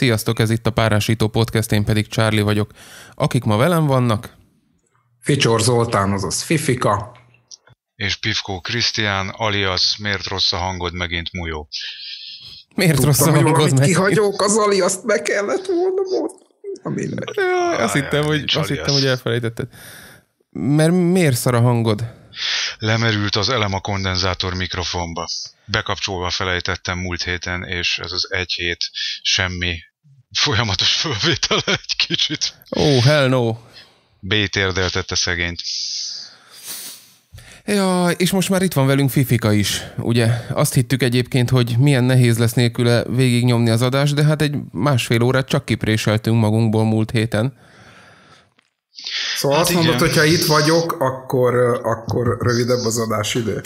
Sziasztok, ez itt a Párásító Podcast, én pedig Csárli vagyok. Akik ma velem vannak? Ficsor Zoltán, azaz Fifika. És Pivkó Krisztián, alias miért rossz a hangod megint Mujó. Miért Tudtam, rossz a hangod megint? kihagyók az aliaszt meg kellett volna mondani. Ja, azt, hittem, hogy, azt hittem, hogy elfelejtetted. Mert miért szar a hangod? Lemerült az elem a kondenzátor mikrofonba. Bekapcsolva felejtettem múlt héten, és ez az egy hét semmi folyamatos fölvétele egy kicsit. Ó, oh, hell no. Bét érdeltette szegényt. Ja, és most már itt van velünk Fifika is, ugye? Azt hittük egyébként, hogy milyen nehéz lesz nélküle végignyomni az adást, de hát egy másfél órát csak kipréseltünk magunkból múlt héten. Szóval hát azt igen. mondod, hogy ha itt vagyok, akkor, akkor rövidebb az adás idő.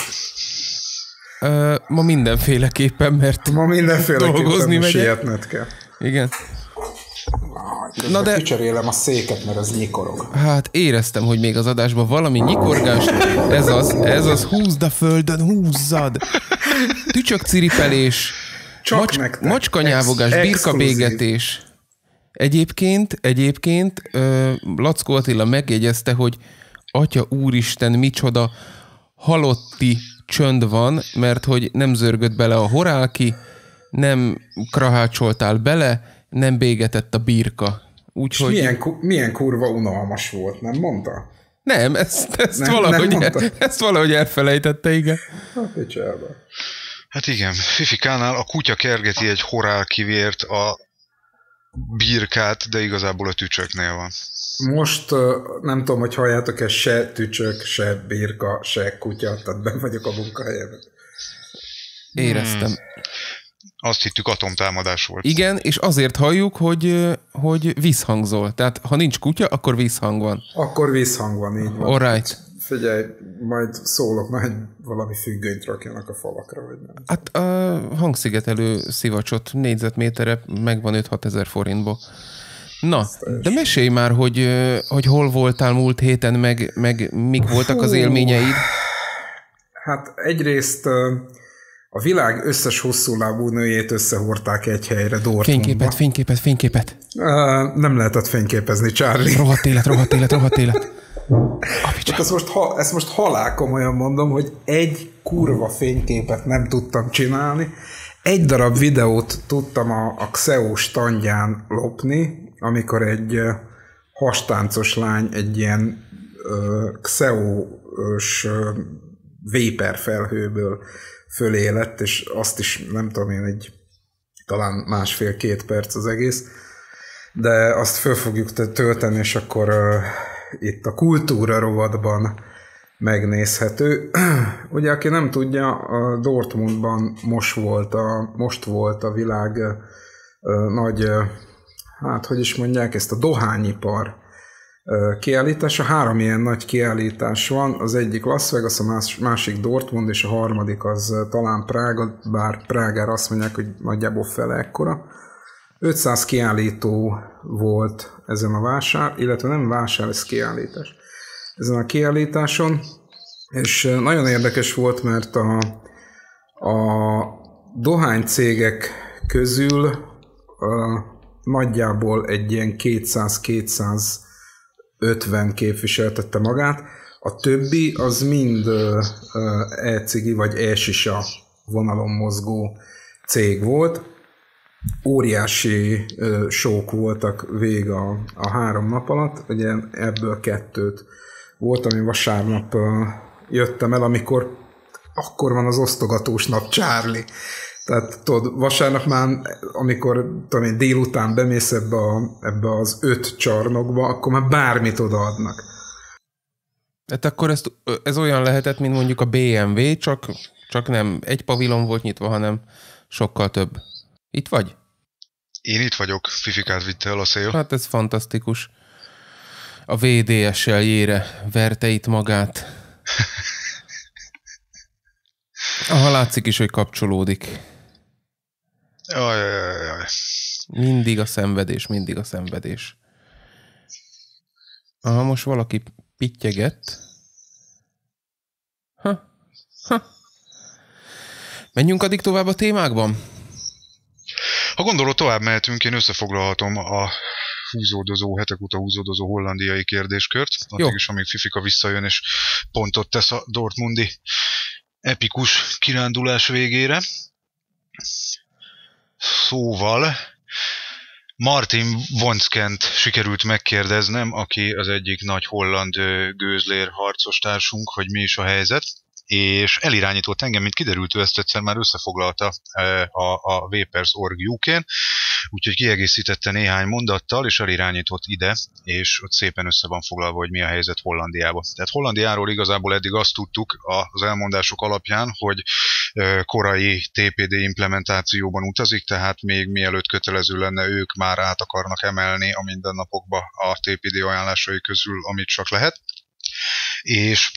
Ma mindenféleképpen, mert ma mindenféleképpen dolgozni megyek. kell. Igen. Na de... Kicserélem a széket, mert az nyikorog. Hát éreztem, hogy még az adásban valami nyikorgás. Ez az, ez az, húzd a földön, húzzad. Tücsök ciripelés. Csak macs, nektek. Macskanyávogás, birkabégetés. Egyébként, egyébként ö, Lackó Attila megjegyezte, hogy Atya úristen, micsoda halotti csönd van, mert hogy nem zörgött bele a horáki, nem krahácsoltál bele, nem bégetett a birka. hogy... Milyen, milyen kurva unalmas volt, nem mondta? Nem, ezt, ezt, nem, valahogy, nem el, ezt valahogy elfelejtette, igen. Hát, Hát igen, Fifikánál a kutya kergeti egy horál kivért a birkát, de igazából a tücsöknél van. Most nem tudom, hogy halljátok-e se tücsök, se birka, se kutya, tehát ben vagyok a munkahelyemben. Éreztem. Hmm. Azt hittük atomtámadás volt. Igen, és azért halljuk, hogy, hogy visszhangzol. Tehát ha nincs kutya, akkor visszhang van. Akkor visszhang van, így van. All right. Figyelj, majd szólok, majd valami függönyt rakjanak a falakra, vagy nem. Hát a hangszigetelő szivacsot négyzetméterre megvan 5-6 ezer forintból. Na, de mesélj már, hogy, hogy hol voltál múlt héten, meg, meg mik voltak az élményeid. Hát egyrészt a világ összes hosszú lábú nőjét összehordták egy helyre Dortmundba. Fényképet, fényképet, fényképet. Uh, nem lehetett fényképezni, Charlie. Rohadt élet, rohadt élet, rohadt élet. Csak ezt most, ezt most halál komolyan mondom, hogy egy kurva fényképet nem tudtam csinálni. Egy darab videót tudtam a, a Xeo standján lopni, amikor egy hastáncos lány egy ilyen uh, xeo s uh, felhőből fölé lett, és azt is nem tudom én, egy talán másfél-két perc az egész, de azt föl fogjuk tölteni, és akkor uh, itt a kultúra rovadban megnézhető. Ugye, aki nem tudja, a Dortmundban most volt a, most volt a világ uh, nagy, uh, hát hogy is mondják, ezt a dohányipar kiállítás. A Három ilyen nagy kiállítás van, az egyik Las Vegas, a másik Dortmund, és a harmadik az talán Prága, bár Prágára azt mondják, hogy nagyjából fele ekkora. 500 kiállító volt ezen a vásár, illetve nem vásár, ez kiállítás. Ezen a kiállításon, és nagyon érdekes volt, mert a, a dohánycégek közül a, nagyjából egy ilyen 200-200 50 képviseltette magát, a többi az mind e-cigi vagy e vonalon mozgó cég volt. Óriási sók voltak vég a, a három nap alatt, ugye ebből kettőt volt, ami vasárnap jöttem el, amikor akkor van az osztogatós nap, Charlie. Tehát tudod, vasárnap már, amikor tudom én, délután bemész ebbe, a, ebbe az öt csarnokba, akkor már bármit odaadnak. Hát akkor ezt, ez olyan lehetett, mint mondjuk a BMW, csak, csak nem egy pavilon volt nyitva, hanem sokkal több. Itt vagy? Én itt vagyok, Fifikát vitte el a szél. Hát ez fantasztikus. A vds el jére verte itt magát. Aha, látszik is, hogy kapcsolódik. Ajajajaj. Mindig a szenvedés, mindig a szenvedés. Aha, most valaki pittyegett. Ha, ha. Menjünk addig tovább a témákban? Ha gondolod, tovább mehetünk, én összefoglalhatom a húzódozó, hetek óta húzódozó hollandiai kérdéskört, addig Jó. is, amíg Fifika visszajön és pontot tesz a Dortmundi epikus kirándulás végére szóval Martin Vonskent sikerült megkérdeznem, aki az egyik nagy holland gőzlér harcos társunk, hogy mi is a helyzet és elirányított engem, mint kiderült, ő ezt egyszer már összefoglalta e, a, a Vapers Org UK-n, úgyhogy kiegészítette néhány mondattal, és elirányított ide, és ott szépen össze van foglalva, hogy mi a helyzet Hollandiában. Tehát Hollandiáról igazából eddig azt tudtuk az elmondások alapján, hogy e, korai TPD implementációban utazik, tehát még mielőtt kötelező lenne, ők már át akarnak emelni a mindennapokba a TPD ajánlásai közül, amit csak lehet. És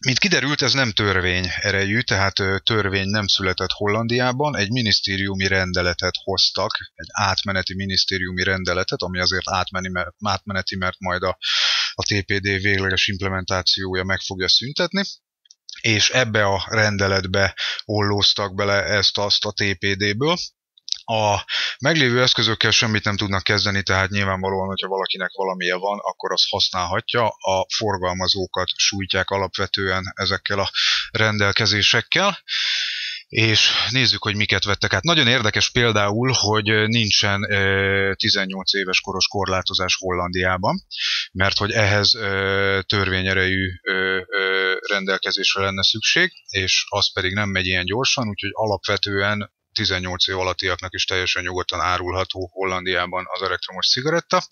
mint kiderült, ez nem törvény erejű, tehát törvény nem született Hollandiában, egy minisztériumi rendeletet hoztak, egy átmeneti minisztériumi rendeletet, ami azért átmeni, mert, átmeneti, mert majd a, a TPD végleges implementációja meg fogja szüntetni és ebbe a rendeletbe ollóztak bele ezt-azt a TPD-ből, a meglévő eszközökkel semmit nem tudnak kezdeni, tehát nyilvánvalóan, hogyha valakinek valamilyen van, akkor azt használhatja. A forgalmazókat sújtják alapvetően ezekkel a rendelkezésekkel és nézzük, hogy miket vettek Hát Nagyon érdekes például, hogy nincsen 18 éves koros korlátozás Hollandiában, mert hogy ehhez törvényerejű rendelkezésre lenne szükség, és az pedig nem megy ilyen gyorsan, úgyhogy alapvetően 18 év alattiaknak is teljesen nyugodtan árulható Hollandiában az elektromos cigaretta.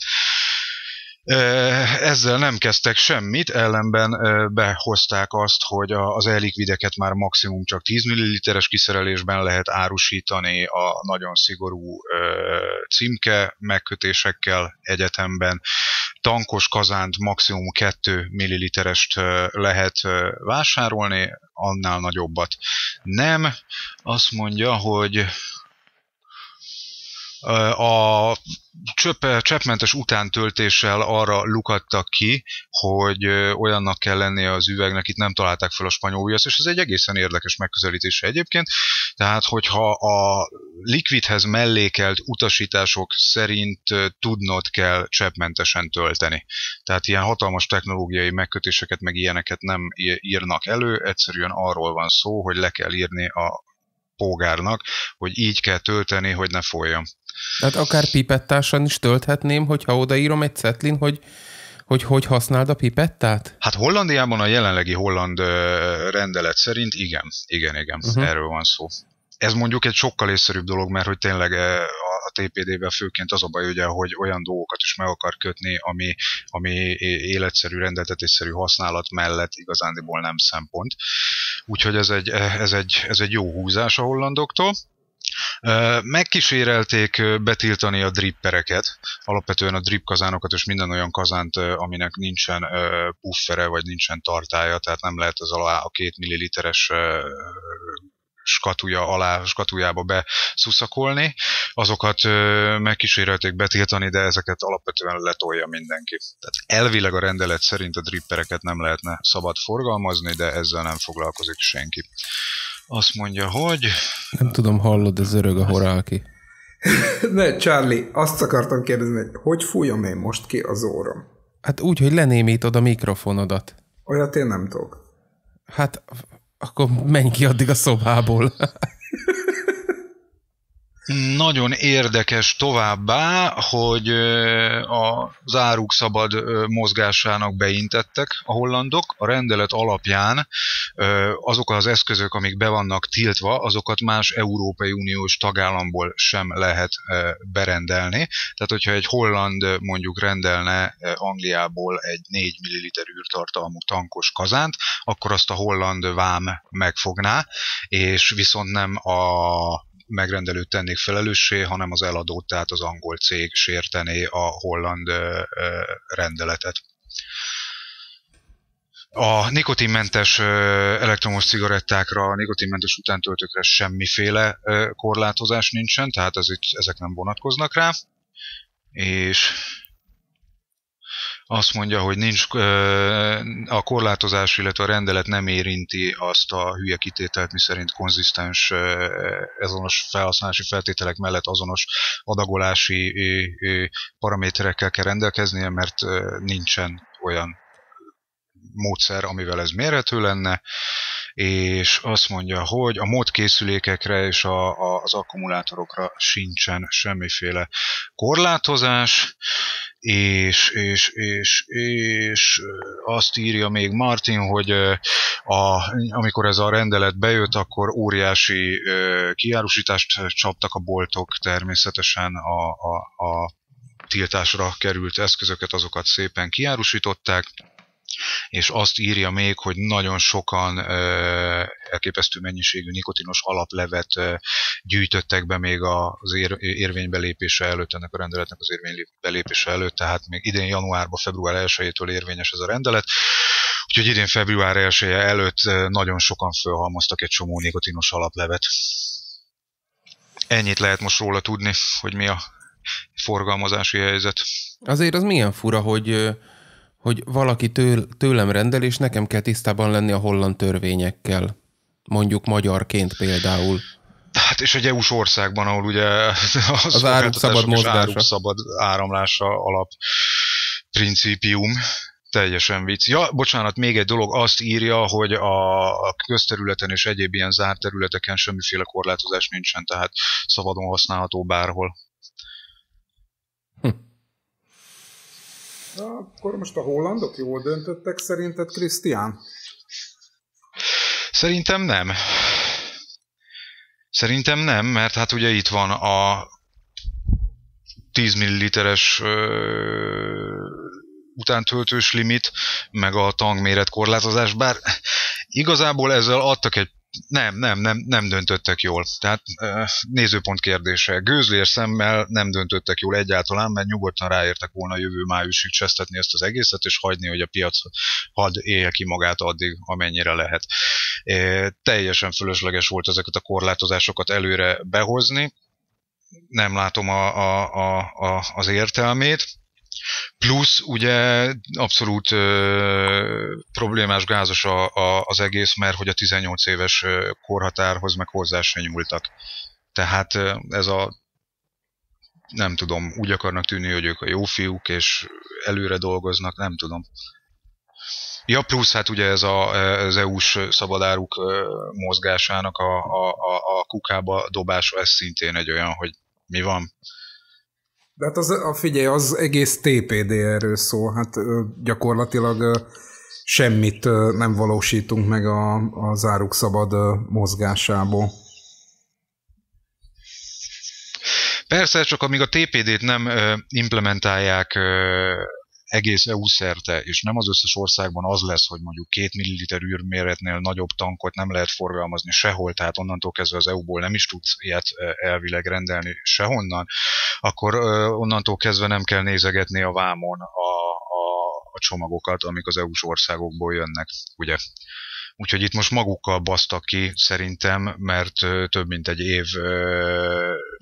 Ezzel nem kezdtek semmit, ellenben behozták azt, hogy az elikvideket már maximum csak 10 ml-es kiszerelésben lehet árusítani a nagyon szigorú címke megkötésekkel egyetemben, tankos kazánt maximum 2 milliliterest lehet vásárolni, annál nagyobbat nem. Azt mondja, hogy a csöpp, cseppmentes utántöltéssel arra lukadtak ki, hogy olyannak kell lennie az üvegnek, itt nem találták fel a spanyol viasz, és ez egy egészen érdekes megközelítése egyébként. Tehát, hogyha a likvidhez mellékelt utasítások szerint tudnod kell cseppmentesen tölteni. Tehát ilyen hatalmas technológiai megkötéseket, meg ilyeneket nem írnak elő, egyszerűen arról van szó, hogy le kell írni a polgárnak, hogy így kell tölteni, hogy ne folyjon. Tehát akár pipettásan is tölthetném, hogyha odaírom egy cetlin, hogy hogy hogy használd a pipettát? Hát Hollandiában a jelenlegi holland rendelet szerint igen, igen, igen, uh-huh. erről van szó ez mondjuk egy sokkal észszerűbb dolog, mert hogy tényleg eh, a TPD-vel főként az a baj, ugye, hogy olyan dolgokat is meg akar kötni, ami, ami életszerű, rendeltetésszerű használat mellett igazándiból nem szempont. Úgyhogy ez egy, eh, ez egy, ez egy jó húzás a hollandoktól. Eh, megkísérelték betiltani a drippereket, alapvetően a drip kazánokat és minden olyan kazánt, aminek nincsen puffere vagy nincsen tartája, tehát nem lehet az alá a két milliliteres skatuja alá, skatujába beszuszakolni. Azokat megkísérelték betiltani, de ezeket alapvetően letolja mindenki. Tehát elvileg a rendelet szerint a drippereket nem lehetne szabad forgalmazni, de ezzel nem foglalkozik senki. Azt mondja, hogy... Nem tudom, hallod, ez örög a horáki. ne, Charlie, azt akartam kérdezni, hogy hogy fújom én most ki az órom? Hát úgy, hogy lenémítod a mikrofonodat. Olyat én nem tudok. Hát akkor menj ki addig a szobából. Nagyon érdekes továbbá, hogy az áruk szabad mozgásának beintettek a hollandok. A rendelet alapján azok az eszközök, amik be vannak tiltva, azokat más Európai Uniós tagállamból sem lehet berendelni. Tehát, hogyha egy holland mondjuk rendelne Angliából egy 4 ml űrtartalmú tankos kazánt, akkor azt a holland vám megfogná, és viszont nem a megrendelőt tennék felelőssé, hanem az eladót, tehát az angol cég sértené a holland rendeletet. A nikotinmentes elektromos cigarettákra, a nikotinmentes utántöltőkre semmiféle korlátozás nincsen, tehát ez itt, ezek nem vonatkoznak rá, és azt mondja, hogy nincs a korlátozás, illetve a rendelet nem érinti azt a hülye kitételt, szerint konzisztens azonos felhasználási feltételek mellett azonos adagolási paraméterekkel kell rendelkeznie, mert nincsen olyan módszer, amivel ez mérhető lenne, és azt mondja, hogy a módkészülékekre és a, a, az akkumulátorokra sincsen semmiféle korlátozás, és, és, és, és azt írja még Martin, hogy a, amikor ez a rendelet bejött, akkor óriási kiárusítást csaptak a boltok természetesen a, a, a tiltásra került eszközöket, azokat szépen kiárusították, és azt írja még, hogy nagyon sokan elképesztő mennyiségű nikotinos alaplevet gyűjtöttek be még az ér, érvény előtt, ennek a rendeletnek az érvénybelépése előtt, tehát még idén januárban, február 1-től érvényes ez a rendelet. Úgyhogy idén február 1 előtt nagyon sokan felhalmoztak egy csomó nikotinos alaplevet. Ennyit lehet most róla tudni, hogy mi a forgalmazási helyzet. Azért az milyen fura, hogy hogy valaki től, tőlem rendel, és nekem kell tisztában lenni a holland törvényekkel. Mondjuk magyarként például. Hát és egy EU-s országban, ahol ugye az, az áruk szabad szabad áramlása alap principium. Teljesen vicc. Ja, bocsánat, még egy dolog, azt írja, hogy a közterületen és egyéb ilyen zárt területeken semmiféle korlátozás nincsen, tehát szabadon használható bárhol. Na, akkor most a hollandok jól döntöttek szerinted, Krisztián? Szerintem nem. Szerintem nem, mert hát ugye itt van a 10 milliliteres utántöltős limit, meg a tangméret korlátozás, bár igazából ezzel adtak egy nem, nem, nem, nem döntöttek jól. Tehát nézőpont kérdése. Gőzlér szemmel nem döntöttek jól egyáltalán, mert nyugodtan ráértek volna a jövő májusig csesztetni ezt az egészet, és hagyni, hogy a piac had élje ki magát addig, amennyire lehet. É, teljesen fölösleges volt ezeket a korlátozásokat előre behozni. Nem látom a, a, a, a, az értelmét Plusz ugye abszolút ö, problémás, gázos a, a, az egész, mert hogy a 18 éves korhatárhoz meg hozzá se nyúltak. Tehát ez a nem tudom, úgy akarnak tűnni, hogy ők a jó fiúk, és előre dolgoznak, nem tudom. Ja, plusz hát ugye ez a, az EU-s szabadáruk mozgásának a, a, a, a kukába dobása, ez szintén egy olyan, hogy mi van, de hát az, a, figyelj, az egész TPD erről szó, hát gyakorlatilag semmit nem valósítunk meg a, a záruk szabad mozgásából. Persze, csak amíg a TPD-t nem implementálják egész EU szerte, és nem az összes országban az lesz, hogy mondjuk két milliliter űrméretnél nagyobb tankot nem lehet forgalmazni sehol, tehát onnantól kezdve az EU-ból nem is tudsz ilyet e, elvileg rendelni sehonnan, akkor onnantól kezdve nem kell nézegetni a vámon a, a, a csomagokat, amik az EU-s országokból jönnek, ugye? Úgyhogy itt most magukkal basztak ki szerintem, mert több mint egy év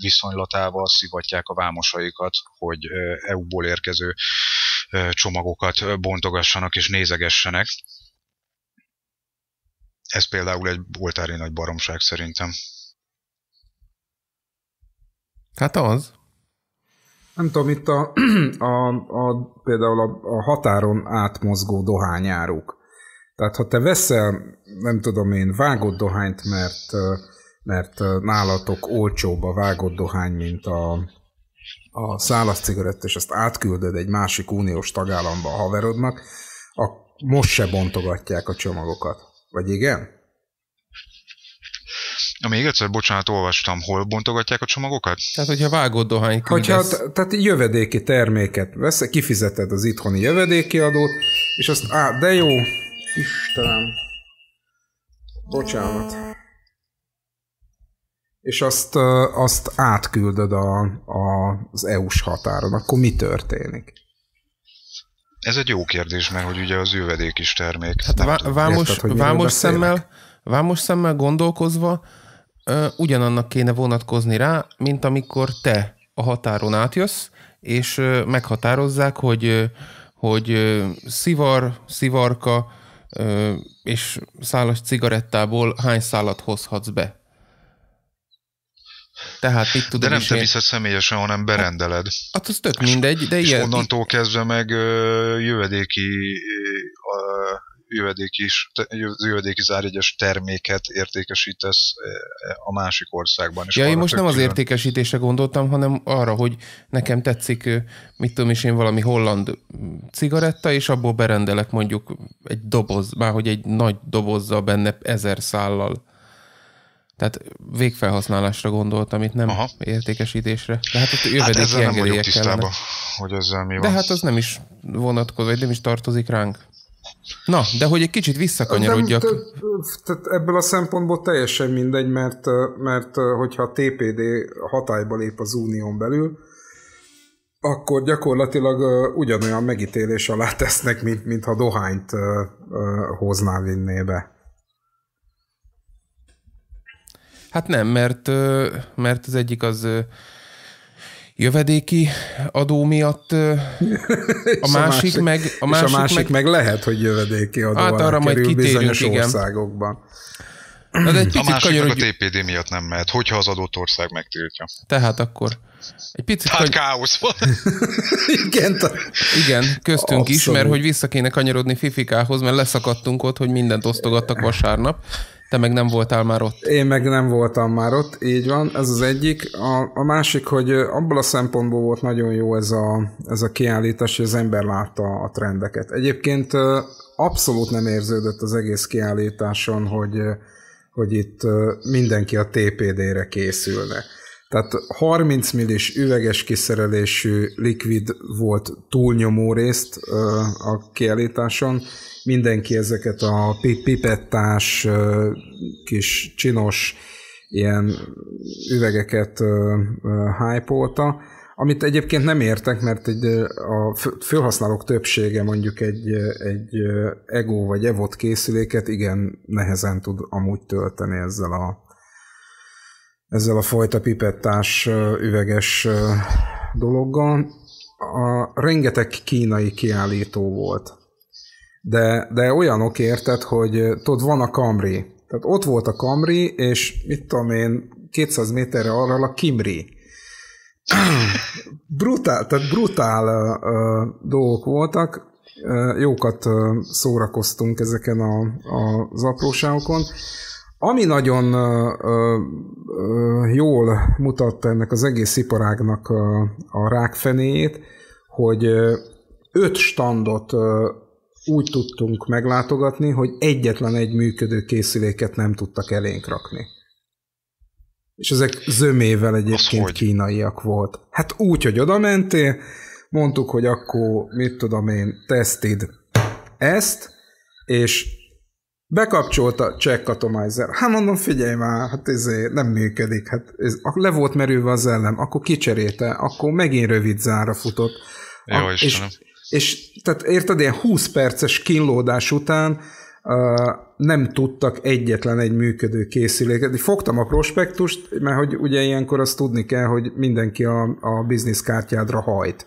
viszonylatával szivatják a vámosaikat, hogy EU-ból érkező csomagokat bontogassanak és nézegessenek. Ez például egy oltári nagy baromság szerintem. Hát az. Nem tudom, itt a, a, a például a, a határon átmozgó dohányáruk. Tehát ha te veszel, nem tudom én, vágott dohányt, mert, mert nálatok olcsóbb a vágott dohány, mint a, a szálas cigarett, és azt átküldöd egy másik uniós tagállamba a haverodnak, a, most se bontogatják a csomagokat. Vagy igen? Na, még egyszer, bocsánat, olvastam, hol bontogatják a csomagokat? Tehát, hogyha vágott dohány küldesz... Hogyha, tehát jövedéki terméket vesz, kifizeted az itthoni jövedéki adót, és azt, á, de jó, Istenem, bocsánat és azt, azt átküldöd a, a, az EU-s határon, akkor mi történik? Ez egy jó kérdés, mert hogy ugye az jövedék is termék. Hát vá- vámos, Érted, vámos, szemmel, vámos szemmel gondolkozva ugyanannak kéne vonatkozni rá, mint amikor te a határon átjössz, és meghatározzák, hogy hogy szivar, szivarka és szálas cigarettából hány szállat hozhatsz be tehát itt tudod De nem is te viszed én... személyesen, hanem hát berendeled. Hát az tök mindegy, de ilyen... És onnantól kezdve meg jövedéki jövedéki, jövedéki zárjegyes terméket értékesítesz a másik országban. És ja, én most nem külön. az értékesítése gondoltam, hanem arra, hogy nekem tetszik, mit tudom is én, valami holland cigaretta, és abból berendelek mondjuk egy doboz, már hogy egy nagy dobozza benne ezer szállal. Tehát végfelhasználásra gondoltam, itt nem Aha. értékesítésre. De hát ott jövedéki hát ezzel nem vagyok tisztában, hogy ezzel mi van. De hát az nem is vonatkozik, vagy nem is tartozik ránk. Na, de hogy egy kicsit visszakanyarodjak. Tehát ebből a szempontból teljesen mindegy, mert, mert hogyha a TPD hatályba lép az unión belül, akkor gyakorlatilag uh, ugyanolyan megítélés alá tesznek, mint, mint ha dohányt uh, uh, hozná vinné be. Hát nem, mert, mert az egyik az jövedéki adó miatt, a másik, a másik meg... A másik, a másik meg, meg lehet, hogy jövedéki adó hát arra majd kitérünk, bizonyos igen. országokban. Na, de egy picit a másik kanyarod... a TPD miatt nem mehet, hogyha az adott ország megtiltja. Tehát akkor... Egy picit Tehát kany... káosz van. igen, ta... igen, köztünk Abszolút. is, mert hogy vissza kéne kanyarodni Fifikához, mert leszakadtunk ott, hogy mindent osztogattak vasárnap. Te meg nem voltál már ott. Én meg nem voltam már ott, így van, ez az egyik. A, a másik, hogy abból a szempontból volt nagyon jó ez a, ez a kiállítás, hogy az ember látta a trendeket. Egyébként abszolút nem érződött az egész kiállításon, hogy, hogy itt mindenki a TPD-re készülne. Tehát 30 millis üveges kiszerelésű likvid volt túlnyomó részt a kiállításon, mindenki ezeket a pipettás, kis csinos ilyen üvegeket hype amit egyébként nem értek, mert egy, a felhasználók többsége mondjuk egy, egy Ego vagy Evot készüléket igen nehezen tud amúgy tölteni ezzel a, ezzel a fajta pipettás üveges dologgal. A, rengeteg kínai kiállító volt de, de olyanok érted, hogy tudod, van a Camry. Tehát ott volt a Camry, és mit tudom én, 200 méterre arra a Kimri. brutál, tehát brutál ö, dolgok voltak, ö, jókat ö, szórakoztunk ezeken a, a, az apróságokon. Ami nagyon ö, ö, jól mutatta ennek az egész iparágnak a, a rákfenéjét, hogy öt standot úgy tudtunk meglátogatni, hogy egyetlen egy működő készüléket nem tudtak elénk rakni. És ezek zömével egyébként hogy? kínaiak volt. Hát úgy, hogy oda mentél, mondtuk, hogy akkor mit tudom én, tesztid ezt, és bekapcsolta check atomizer. Hát mondom, figyelj már, hát ez izé, nem működik. Hát ez, le volt merülve az ellen, akkor kicserélte, akkor megint rövid zára futott. Jó, a, és és tehát érted, ilyen 20 perces kínlódás után uh, nem tudtak egyetlen egy működő készüléket. Fogtam a prospektust, mert hogy ugye ilyenkor azt tudni kell, hogy mindenki a, a bizniszkártyádra hajt.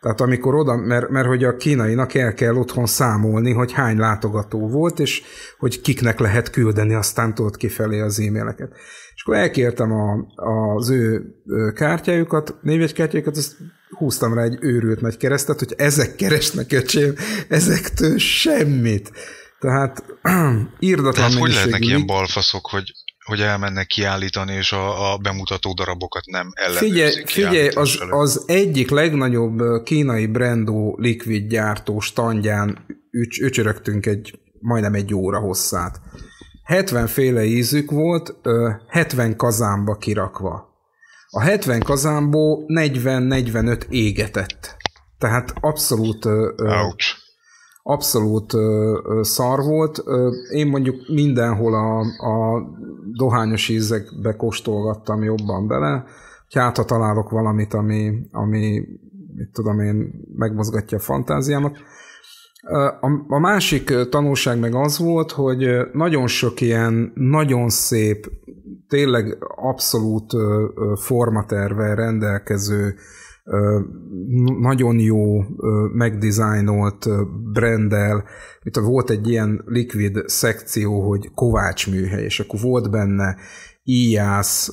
Tehát amikor oda, mert, mert hogy a kínainak el kell otthon számolni, hogy hány látogató volt, és hogy kiknek lehet küldeni, aztán tudod kifelé az e-maileket. És akkor elkértem a, az ő kártyájukat, névjegykártyájukat, azt húztam rá egy őrült nagy keresztet, hogy ezek keresnek, öcsém, ezektől semmit. Tehát írdatlan Tehát hogy lehetnek ilyen balfaszok, hogy hogy elmennek kiállítani, és a, a bemutató darabokat nem ellenőrzik. Figyelj, figyelj az, az egyik legnagyobb kínai brandó likvid gyártó standján ücs, ücsörögtünk egy, majdnem egy óra hosszát. 70 féle ízük volt, 70 kazánba kirakva. A 70 kazánból 40-45 égetett. Tehát abszolút... Ouch. Abszolút ö, ö, szar volt. Ö, én mondjuk mindenhol a, a dohányos ízekbe kóstolgattam jobban bele. Hát, ha találok valamit, ami, ami mit tudom én, megmozgatja a fantáziámat. A, a másik tanulság meg az volt, hogy nagyon sok ilyen nagyon szép, tényleg abszolút formaterve, rendelkező, nagyon jó megdesignolt brendel. Itt volt egy ilyen likvid szekció, hogy Kovács műhely, és akkor volt benne íjász,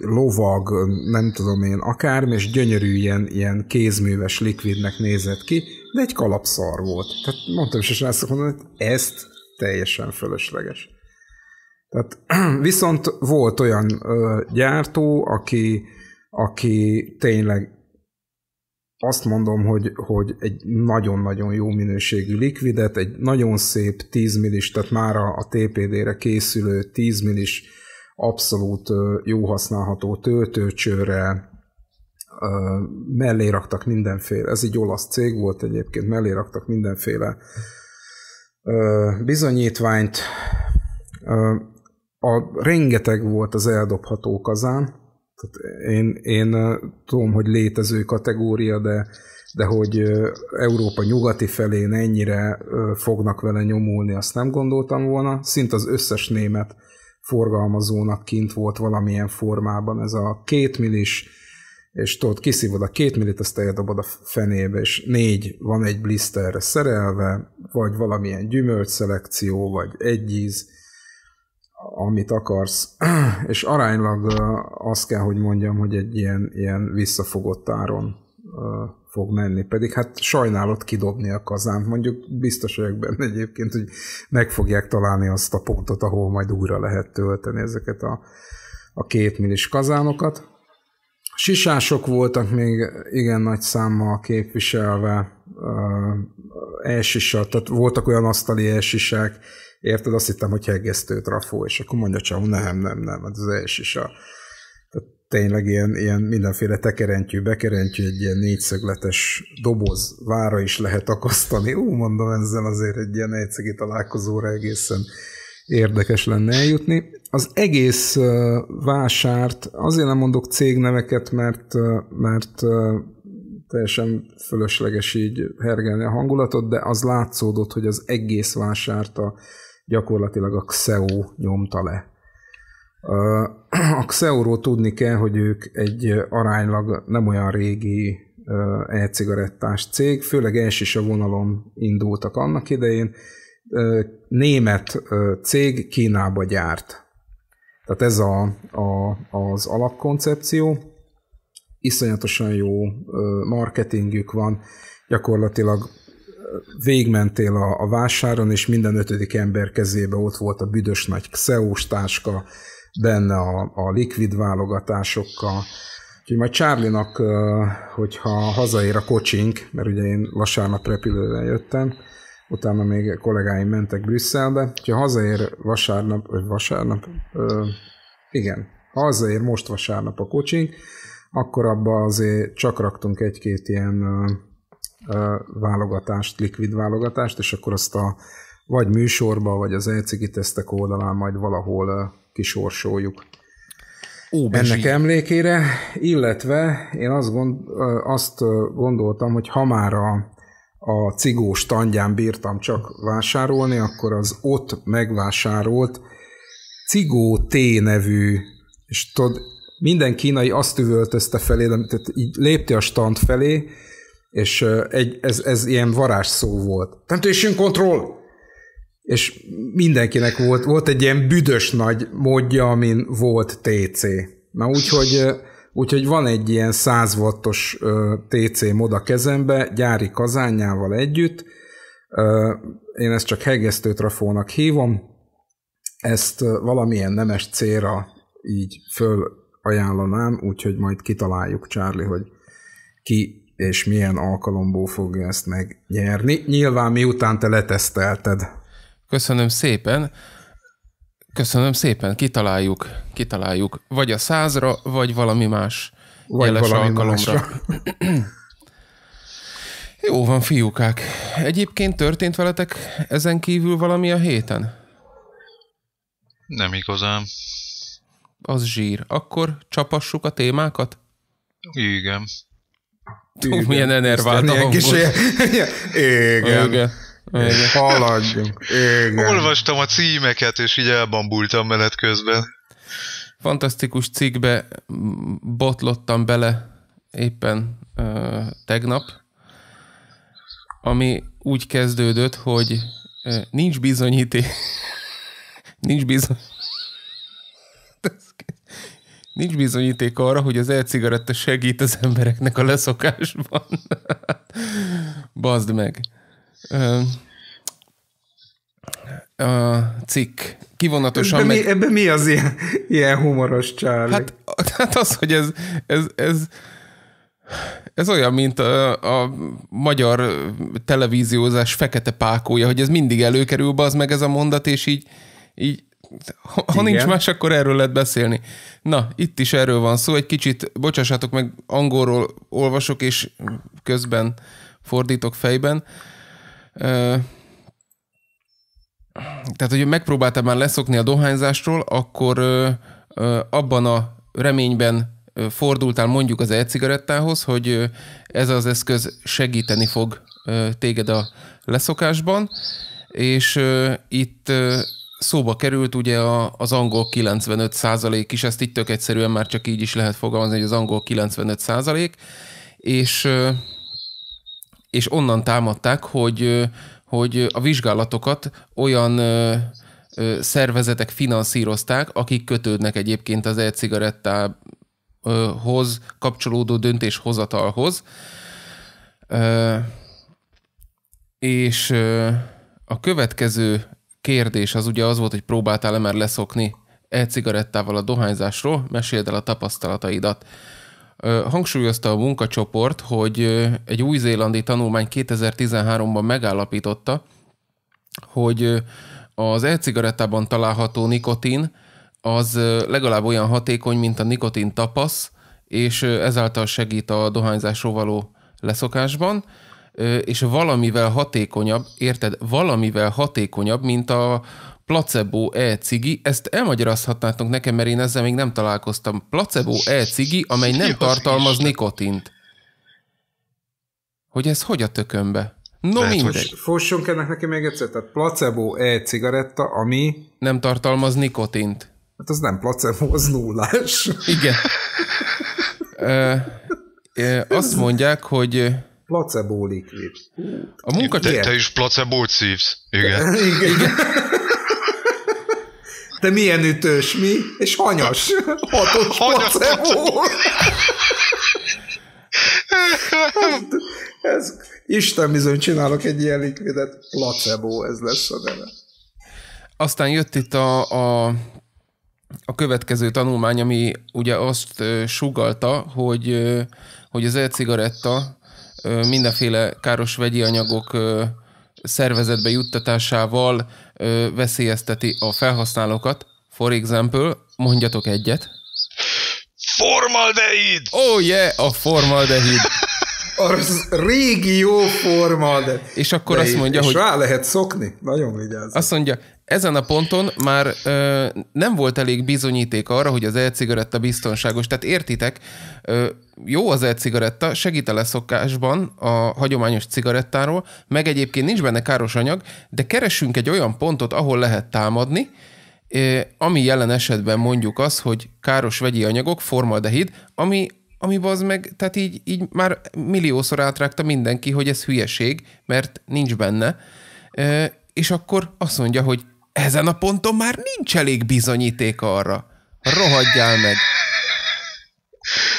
lovag, nem tudom én, akármi, és gyönyörű ilyen, ilyen kézműves likvidnek nézett ki, de egy kalapszar volt. Tehát mondtam is ezt srácokon, hogy ezt teljesen fölösleges. Tehát viszont volt olyan ö, gyártó, aki, aki tényleg azt mondom, hogy, hogy egy nagyon-nagyon jó minőségű likvidet, egy nagyon szép 10 millis, tehát már a, a TPD-re készülő 10 millis abszolút ö, jó használható töltőcsőre, ö, mellé raktak mindenféle, ez egy olasz cég volt egyébként, mellé raktak mindenféle ö, bizonyítványt, a, rengeteg volt az eldobható kazán, tehát én, én tudom, hogy létező kategória, de, de hogy Európa nyugati felén ennyire fognak vele nyomulni, azt nem gondoltam volna. Szint az összes német forgalmazónak kint volt valamilyen formában ez a két millis és tudod, kiszívod a két millit, azt eldobod a fenébe, és négy van egy blisterre szerelve, vagy valamilyen gyümölcsszelekció, vagy egy íz, amit akarsz, és aránylag azt kell, hogy mondjam, hogy egy ilyen, ilyen visszafogott áron fog menni, pedig hát sajnálod kidobni a kazánt, mondjuk biztos vagyok benne egyébként, hogy meg fogják találni azt a pontot, ahol majd újra lehet tölteni ezeket a, a két millis kazánokat. Sisások voltak még igen nagy számmal képviselve, elsisak, tehát voltak olyan asztali elsisák, Érted? Azt hittem, hogy hegesztő trafó, és akkor mondja csak, nem, nem, nem, hát az első is a tehát tényleg ilyen, ilyen mindenféle tekerentyű, bekerentyű, egy ilyen négyszögletes doboz vára is lehet akasztani. Ú, mondom, ezzel azért egy ilyen egyszegi találkozóra egészen érdekes lenne eljutni. Az egész vásárt, azért nem mondok cégneveket, mert, mert teljesen fölösleges így hergelni a hangulatot, de az látszódott, hogy az egész vásárt a gyakorlatilag a XEO nyomta le. A XEO-ról tudni kell, hogy ők egy aránylag nem olyan régi e-cigarettás cég, főleg a vonalon indultak annak idején. Német cég Kínába gyárt. Tehát ez a, a, az alapkoncepció. Iszonyatosan jó marketingük van, gyakorlatilag végmentél a, a vásáron, és minden ötödik ember kezébe ott volt a büdös nagy xeós táska, benne a, a likvid válogatásokkal. Úgyhogy majd Csárlinak, hogyha hazaér a kocsink, mert ugye én vasárnap repülővel jöttem, utána még kollégáim mentek Brüsszelbe, hogyha hazaér vasárnap, vagy vasárnap, igen, ha hazaér most vasárnap a kocsink, akkor abba azért csak raktunk egy-két ilyen válogatást, likvid válogatást, és akkor azt a vagy műsorba, vagy az ECG tesztek oldalán majd valahol kisorsoljuk. Ó, Ennek emlékére, illetve én azt, gond, azt gondoltam, hogy ha már a, a cigós tangyán bírtam csak vásárolni, akkor az ott megvásárolt Cigó T nevű, és tudod, minden kínai azt üvöltözte felé, tehát így lépti a stand felé, és egy, ez, ez ilyen varázsszó volt. Temptation Control! És mindenkinek volt, volt egy ilyen büdös nagy módja, amin volt TC. Na úgyhogy Úgyhogy van egy ilyen 100 wattos TC mod a kezembe, gyári kazányával együtt. Én ezt csak hegesztőtrafónak hívom. Ezt valamilyen nemes célra így föl ajánlanám, úgyhogy majd kitaláljuk, Charlie, hogy ki és milyen alkalomból fogja ezt megnyerni. Nyilván miután te letesztelted. Köszönöm szépen. Köszönöm szépen, kitaláljuk, kitaláljuk. Vagy a százra, vagy valami más vagy valami alkalomra. Másra. Jó van, fiúkák. Egyébként történt veletek ezen kívül valami a héten? Nem igazán. Az zsír. Akkor csapassuk a témákat? Igen. Tudom, milyen enervált a kis ilyen, igen. igen. igen. Haladjunk. Igen. Olvastam a címeket, és így elbambultam menet közben. Fantasztikus cikkbe botlottam bele éppen ö, tegnap, ami úgy kezdődött, hogy ö, nincs bizonyíték. nincs bizony. Nincs bizonyíték arra, hogy az e-cigaretta segít az embereknek a leszokásban. Bazd meg. A cikk. Kivonatosan Ebbe meg... mi, ebbe mi az ilyen, ilyen humoros csár? Hát, hát az, hogy ez, ez, ez, ez olyan, mint a, a magyar televíziózás fekete pákója, hogy ez mindig előkerül, az meg ez a mondat, és így, így ha, Igen. nincs más, akkor erről lehet beszélni. Na, itt is erről van szó. Egy kicsit, bocsássátok meg, angolról olvasok, és közben fordítok fejben. tehát, hogy megpróbáltam már leszokni a dohányzástól, akkor abban a reményben fordultál mondjuk az e-cigarettához, hogy ez az eszköz segíteni fog téged a leszokásban, és itt szóba került ugye a, az angol 95 százalék is, ezt itt tök egyszerűen már csak így is lehet fogalmazni, hogy az angol 95 százalék, és, és onnan támadták, hogy, hogy a vizsgálatokat olyan szervezetek finanszírozták, akik kötődnek egyébként az e-cigarettához kapcsolódó döntéshozatalhoz. És a következő kérdés az ugye az volt, hogy próbáltál-e már leszokni e-cigarettával a dohányzásról, meséld el a tapasztalataidat. Hangsúlyozta a munkacsoport, hogy egy új-zélandi tanulmány 2013-ban megállapította, hogy az e-cigarettában található nikotin az legalább olyan hatékony, mint a nikotin tapasz, és ezáltal segít a dohányzásról való leszokásban és valamivel hatékonyabb, érted, valamivel hatékonyabb, mint a placebo e-cigi. Ezt elmagyarázhatnátok nekem, mert én ezzel még nem találkoztam. Placebo e-cigi, amely nem tartalmaz nikotint. Hogy ez hogy a tökönbe? No Lehet, mindegy. fossunk ennek neki még egyszer. Tehát placebo e-cigaretta, ami... Nem tartalmaz nikotint. Hát az nem placebo, az nullás. Igen. azt mondják, hogy Placebo liquid. A munka te, te is placebo szívsz. Igen. Igen. Igen. Te milyen ütős, mi? És hanyas. Hatos hanyas placebo. ez, Isten bizony csinálok egy ilyen likvidet. Placebo, ez lesz a neve. Aztán jött itt a, a a következő tanulmány, ami ugye azt sugalta, hogy, hogy az e-cigaretta mindenféle káros vegyi anyagok szervezetbe juttatásával veszélyezteti a felhasználókat. For example, mondjatok egyet. Formaldehid! Oh yeah, a formaldehid. az régi jó formaldehid. És akkor de azt mondja, és hogy... rá lehet szokni, nagyon vigyázz. Azt mondja, ezen a ponton már ö, nem volt elég bizonyíték arra, hogy az e-cigaretta biztonságos. Tehát értitek, ö, jó az e-cigaretta, segít a leszokásban a hagyományos cigarettáról, meg egyébként nincs benne káros anyag, de keresünk egy olyan pontot, ahol lehet támadni, ö, ami jelen esetben mondjuk az, hogy káros vegyi anyagok, formaldehid, ami ami az meg, tehát így, így már milliószor átrágta mindenki, hogy ez hülyeség, mert nincs benne. Ö, és akkor azt mondja, hogy ezen a ponton már nincs elég bizonyíték arra. Rohadjál meg!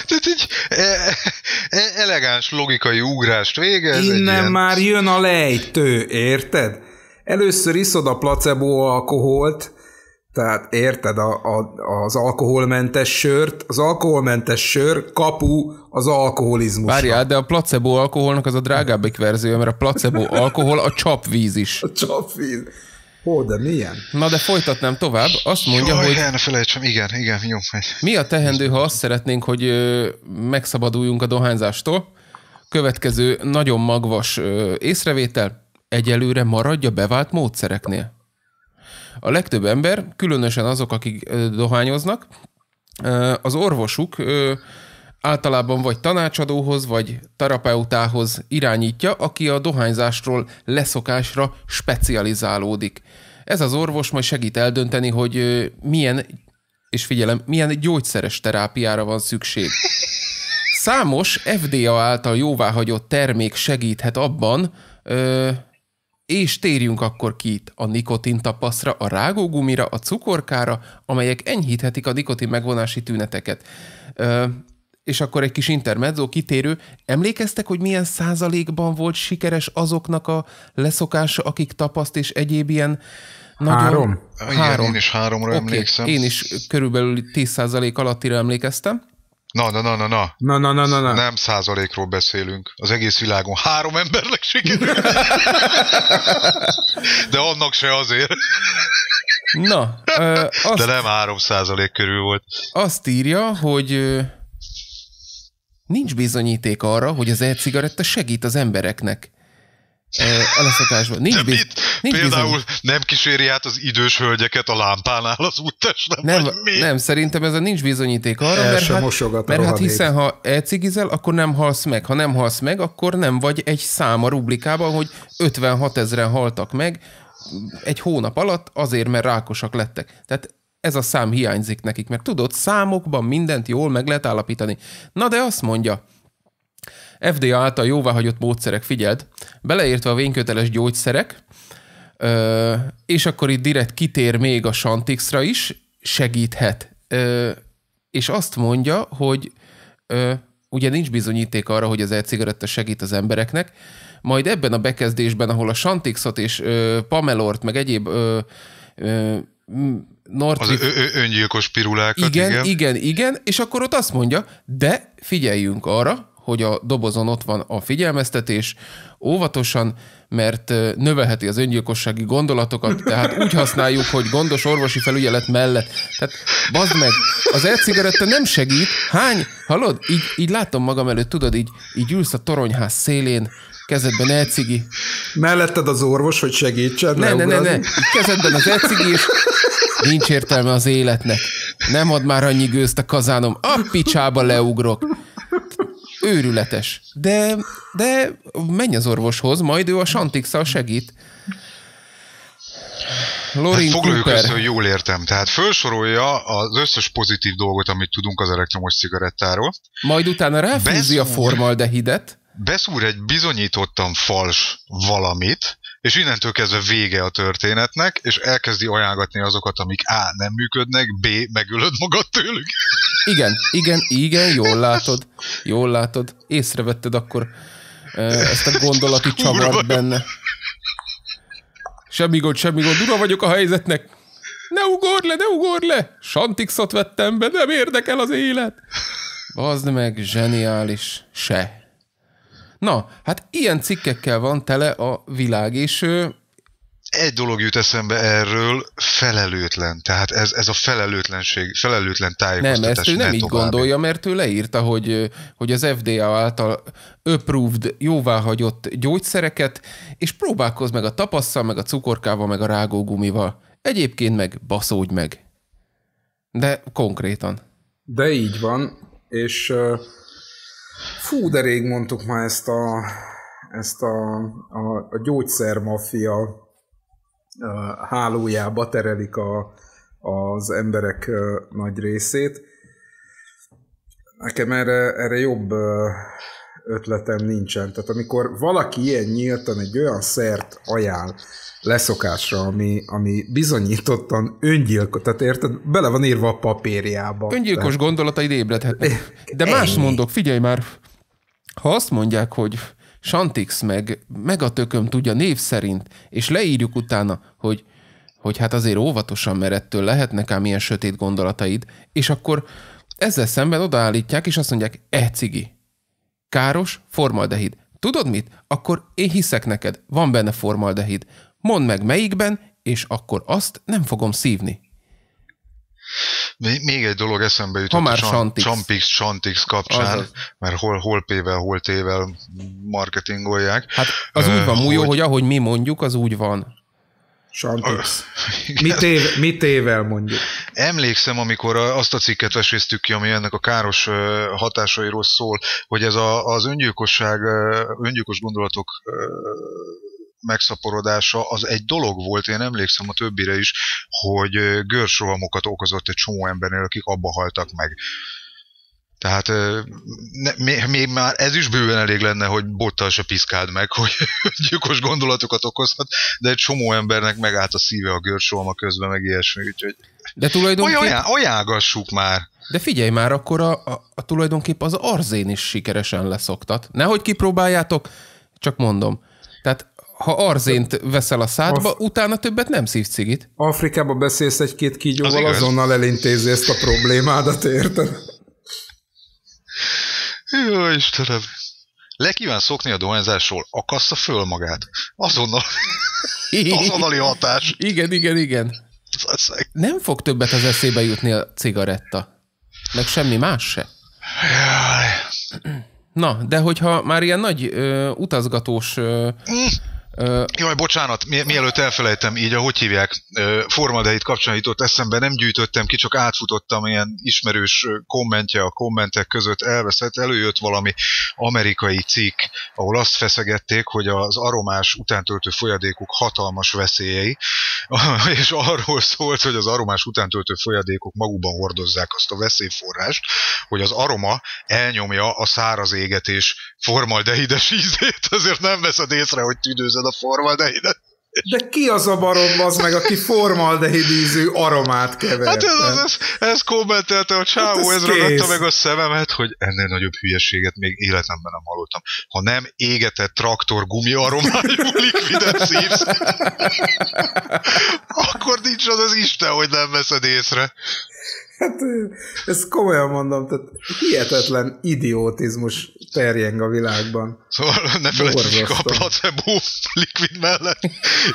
Tehát egy e, e, elegáns logikai ugrást végez. Innen ilyen... már jön a lejtő, érted? Először iszod a placebo alkoholt, tehát érted, a, a, az alkoholmentes sört, az alkoholmentes sör kapu az alkoholizmus. Várjál, de a placebo alkoholnak az a drágábbik verzió, mert a placebo alkohol a csapvíz is. A csapvíz. Ó, de milyen? Na de folytatnám tovább. Azt mondja, Jaj, hogy... Jaj, ne felejtsem, igen, igen, jó. Mi a tehendő, ha azt szeretnénk, hogy megszabaduljunk a dohányzástól? Következő nagyon magvas észrevétel. Egyelőre maradj a bevált módszereknél. A legtöbb ember, különösen azok, akik dohányoznak, az orvosuk általában vagy tanácsadóhoz, vagy terapeutához irányítja, aki a dohányzásról leszokásra specializálódik. Ez az orvos majd segít eldönteni, hogy milyen, és figyelem, milyen gyógyszeres terápiára van szükség. Számos FDA által jóváhagyott termék segíthet abban, ö, és térjünk akkor ki itt a nikotintapaszra, a rágógumira, a cukorkára, amelyek enyhíthetik a nikotin megvonási tüneteket. Ö, és akkor egy kis intermezzo kitérő. Emlékeztek, hogy milyen százalékban volt sikeres azoknak a leszokása, akik tapaszt és egyéb ilyen nagyon... Három? három. Igen, én is háromra okay. emlékszem. Én is körülbelül 10 százalék alattira emlékeztem. Na, na, na, na, na. Na, na, na, na, na. Nem százalékról beszélünk. Az egész világon három embernek sikerült. De annak se azért. Na. Ö, azt, De nem három százalék körül volt. Azt írja, hogy Nincs bizonyíték arra, hogy az e-cigaretta segít az embereknek a Nincs, biz... nincs Például bizony. nem kíséri át az idős hölgyeket a lámpánál az úttest, nem, nem, nem, szerintem ez a nincs bizonyíték arra, El mert, hát, mert hát hiszen ha elcigizel, akkor nem halsz meg. Ha nem halsz meg, akkor nem vagy egy száma rublikában, hogy 56 ezeren haltak meg egy hónap alatt azért, mert rákosak lettek. Tehát ez a szám hiányzik nekik, mert tudod, számokban mindent jól meg lehet állapítani. Na de azt mondja, FDA által jóváhagyott módszerek, figyeld, beleértve a vényköteles gyógyszerek, és akkor itt direkt kitér még a Santixra is, segíthet. és azt mondja, hogy ugye nincs bizonyíték arra, hogy az e-cigaretta segít az embereknek, majd ebben a bekezdésben, ahol a Santixot és Pamelort, meg egyéb Northrop... Az ö- öngyilkos pirulákat, igen, igen. Igen, igen, és akkor ott azt mondja, de figyeljünk arra, hogy a dobozon ott van a figyelmeztetés, óvatosan, mert növelheti az öngyilkossági gondolatokat, tehát úgy használjuk, hogy gondos orvosi felügyelet mellett. Tehát bazd meg, az e-cigaretta nem segít. Hány? hallod? Így, így látom magam előtt, tudod, így, így ülsz a toronyház szélén, kezedben elcigi. Melletted az orvos, hogy segítsen? Ne, ne, ne, ne, ne. Kezedben az elcigi, és Nincs értelme az életnek. Nem ad már annyi gőzt a kazánom. A picsába leugrok. Őrületes. De, de menj az orvoshoz, majd ő a santixal segít. Lorin hát foglaljuk Cooper. össze, hogy jól értem. Tehát felsorolja az összes pozitív dolgot, amit tudunk az elektromos cigarettáról. Majd utána ráfűzi Beszúr... a formaldehidet. Beszúr egy bizonyítottan fals valamit, és innentől kezdve vége a történetnek, és elkezdi ajánlgatni azokat, amik A. nem működnek, B. megölöd magad tőlük. Igen, igen, igen, jól látod, jól látod. Észrevetted akkor ezt a gondolati csavart benne. Semmi gond, semmi gond, dura vagyok a helyzetnek. Ne ugorj le, ne ugorj le! Santixot vettem be, nem érdekel az élet. Bazd meg, zseniális. Se, Na, hát ilyen cikkekkel van tele a világ, és egy dolog jut eszembe erről, felelőtlen. Tehát ez, ez a felelőtlenség, felelőtlen tájékoztatás. Nem, ezt ő nem így gondolja, mert ő leírta, hogy, hogy az FDA által approved, jóváhagyott gyógyszereket, és próbálkoz meg a tapasszal, meg a cukorkával, meg a rágógumival. Egyébként meg baszódj meg. De konkrétan. De így van, és uh Fú, de rég mondtuk már ezt a, ezt a, a, a gyógyszermafia hálójába terelik a, az emberek nagy részét. Nekem erre, erre jobb ötletem nincsen. Tehát amikor valaki ilyen nyíltan egy olyan szert ajánl, leszokásra, ami, ami bizonyítottan öngyilkos, tehát érted, bele van írva a papírjába. Öngyilkos tehát... gondolataid ébredhetnek. De más mondok, figyelj már, ha azt mondják, hogy Santix meg, meg a tököm tudja név szerint, és leírjuk utána, hogy hogy hát azért óvatosan, mert ettől lehetnek ám ilyen sötét gondolataid, és akkor ezzel szemben odaállítják, és azt mondják, e cigi, káros formaldehid. Tudod mit? Akkor én hiszek neked, van benne formaldehid mondd meg melyikben, és akkor azt nem fogom szívni. Még egy dolog eszembe jutott, ha már a Champix, Chantix kapcsán, Azaz. mert hol, hol P-vel, hol T-vel marketingolják. Hát az úgy van, Mújó, hogy... hogy ahogy mi mondjuk, az úgy van. Chantix. Mit, mit ével mondjuk? Emlékszem, amikor azt a cikket veséztük ki, ami ennek a káros hatásairól szól, hogy ez a, az öngyilkosság, öngyilkos gondolatok megszaporodása az egy dolog volt, én emlékszem a többire is, hogy görsrohamokat okozott egy csomó embernél, akik abba haltak meg. Tehát ne, még, még már ez is bőven elég lenne, hogy bottal se piszkáld meg, hogy gyilkos gondolatokat okozhat, de egy csomó embernek megállt a szíve a görsolma közben, meg ilyesmi, úgyhogy de tulajdonképp... Olyan, olyágassuk már! De figyelj már, akkor a, a, a tulajdonképp az arzén is sikeresen leszoktat. Nehogy kipróbáljátok, csak mondom. Tehát ha arzént veszel a szádba, Af- utána többet nem szív cigit. Afrikába beszélsz egy-két kígyóval, az azonnal elintézi ezt a problémádat, érted? Jó Istenem! Le kíván szokni a dohányzásról, akassza föl magát. Azonnal, azonnali hatás. Igen, igen, igen. Nem fog többet az eszébe jutni a cigaretta. Meg semmi más se. Jaj. Na, de hogyha már ilyen nagy ö, utazgatós ö, hm. Uh, Jaj, bocsánat, mielőtt elfelejtem, így ahogy hívják, formaldehid kapcsán jutott eszembe, nem gyűjtöttem ki, csak átfutottam ilyen ismerős kommentje a kommentek között, elveszett, hát előjött valami amerikai cikk, ahol azt feszegették, hogy az aromás utántöltő folyadékok hatalmas veszélyei, és arról szólt, hogy az aromás utántöltő folyadékok magukban hordozzák azt a veszélyforrást, hogy az aroma elnyomja a száraz égetés formaldehides ízét, azért nem veszed észre, hogy tüdőzed a formaldehidet. De ki az a barom az meg, aki formaldehidízű aromát kever? Hát ez, ez, ez, ez kommentelte a csávó, hát ez, ez ragadta meg a szememet, hogy ennél nagyobb hülyeséget még életemben nem hallottam. Ha nem égetett traktor gumi aromájú likvidet szívsz, akkor nincs az az Isten, hogy nem veszed észre. Hát ezt komolyan mondom, tehát hihetetlen idiotizmus terjeng a világban. Szóval ne felejtsük a placebo liquid mellett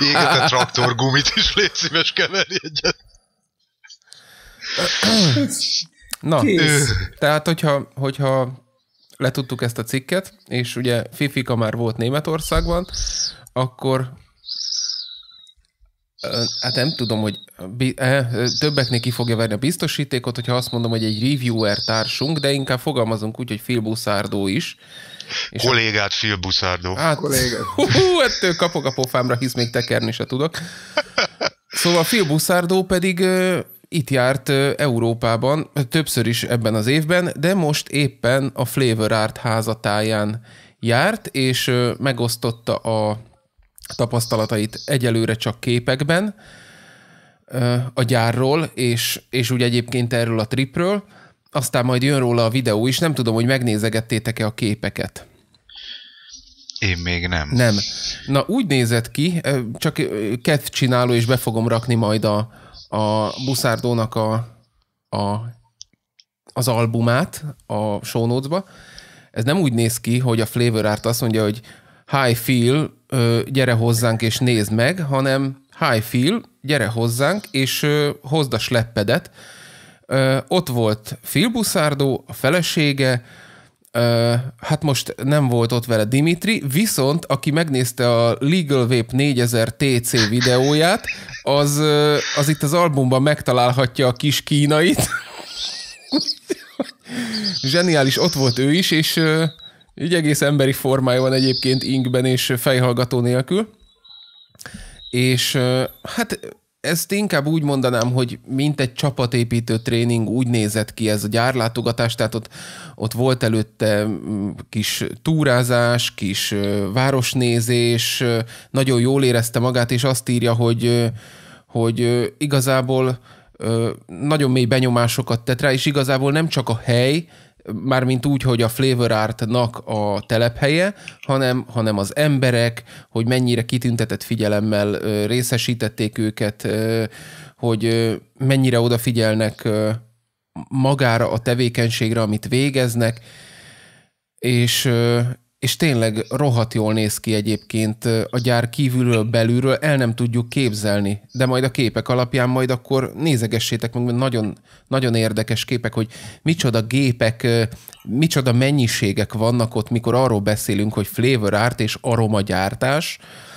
égetett traktorgumit is légy szíves keverj egyet. Na, Kész. tehát hogyha, hogyha letudtuk ezt a cikket, és ugye Fifika már volt Németországban, akkor Hát nem tudom, hogy eh, eh, többeknél ki fogja verni a biztosítékot, hogyha azt mondom, hogy egy reviewer társunk, de inkább fogalmazunk úgy, hogy Buszárdó is. És Kollégát filbuszárdó. Hát, Kollégát. Hú, hú, ettől kapok a pofámra, hisz még tekerni se tudok. Szóval Buszárdó pedig itt járt Európában többször is ebben az évben, de most éppen a Flavor Art házatáján járt, és megosztotta a tapasztalatait egyelőre csak képekben a gyárról, és, és úgy egyébként erről a tripről. Aztán majd jön róla a videó is. Nem tudom, hogy megnézegettétek-e a képeket. Én még nem. Nem. Na úgy nézett ki, csak kett csináló, és be fogom rakni majd a, a Buszárdónak a, a, az albumát a show notes-ba. Ez nem úgy néz ki, hogy a Flavor Art azt mondja, hogy high feel ö, gyere hozzánk és nézd meg, hanem hi Phil, gyere hozzánk és ö, hozd a sleppedet. Ö, ott volt Phil Buszárdó, a felesége, ö, hát most nem volt ott vele Dimitri, viszont aki megnézte a Legal Vape 4000 TC videóját, az, ö, az itt az albumban megtalálhatja a kis kínait. Zseniális, ott volt ő is, és... Ö, így egész emberi formája van egyébként inkben és fejhallgató nélkül. És hát ezt inkább úgy mondanám, hogy mint egy csapatépítő tréning úgy nézett ki ez a gyárlátogatás, tehát ott, ott volt előtte kis túrázás, kis városnézés, nagyon jól érezte magát, és azt írja, hogy, hogy igazából nagyon mély benyomásokat tett rá, és igazából nem csak a hely, mármint úgy, hogy a flavor artnak a telephelye, hanem, hanem az emberek, hogy mennyire kitüntetett figyelemmel részesítették őket, hogy mennyire odafigyelnek magára a tevékenységre, amit végeznek, és, és tényleg rohadt jól néz ki egyébként a gyár kívülről, belülről, el nem tudjuk képzelni, de majd a képek alapján majd akkor nézegessétek meg, mert nagyon, nagyon érdekes képek, hogy micsoda gépek, micsoda mennyiségek vannak ott, mikor arról beszélünk, hogy flavor art és aromagyártás, gyártás,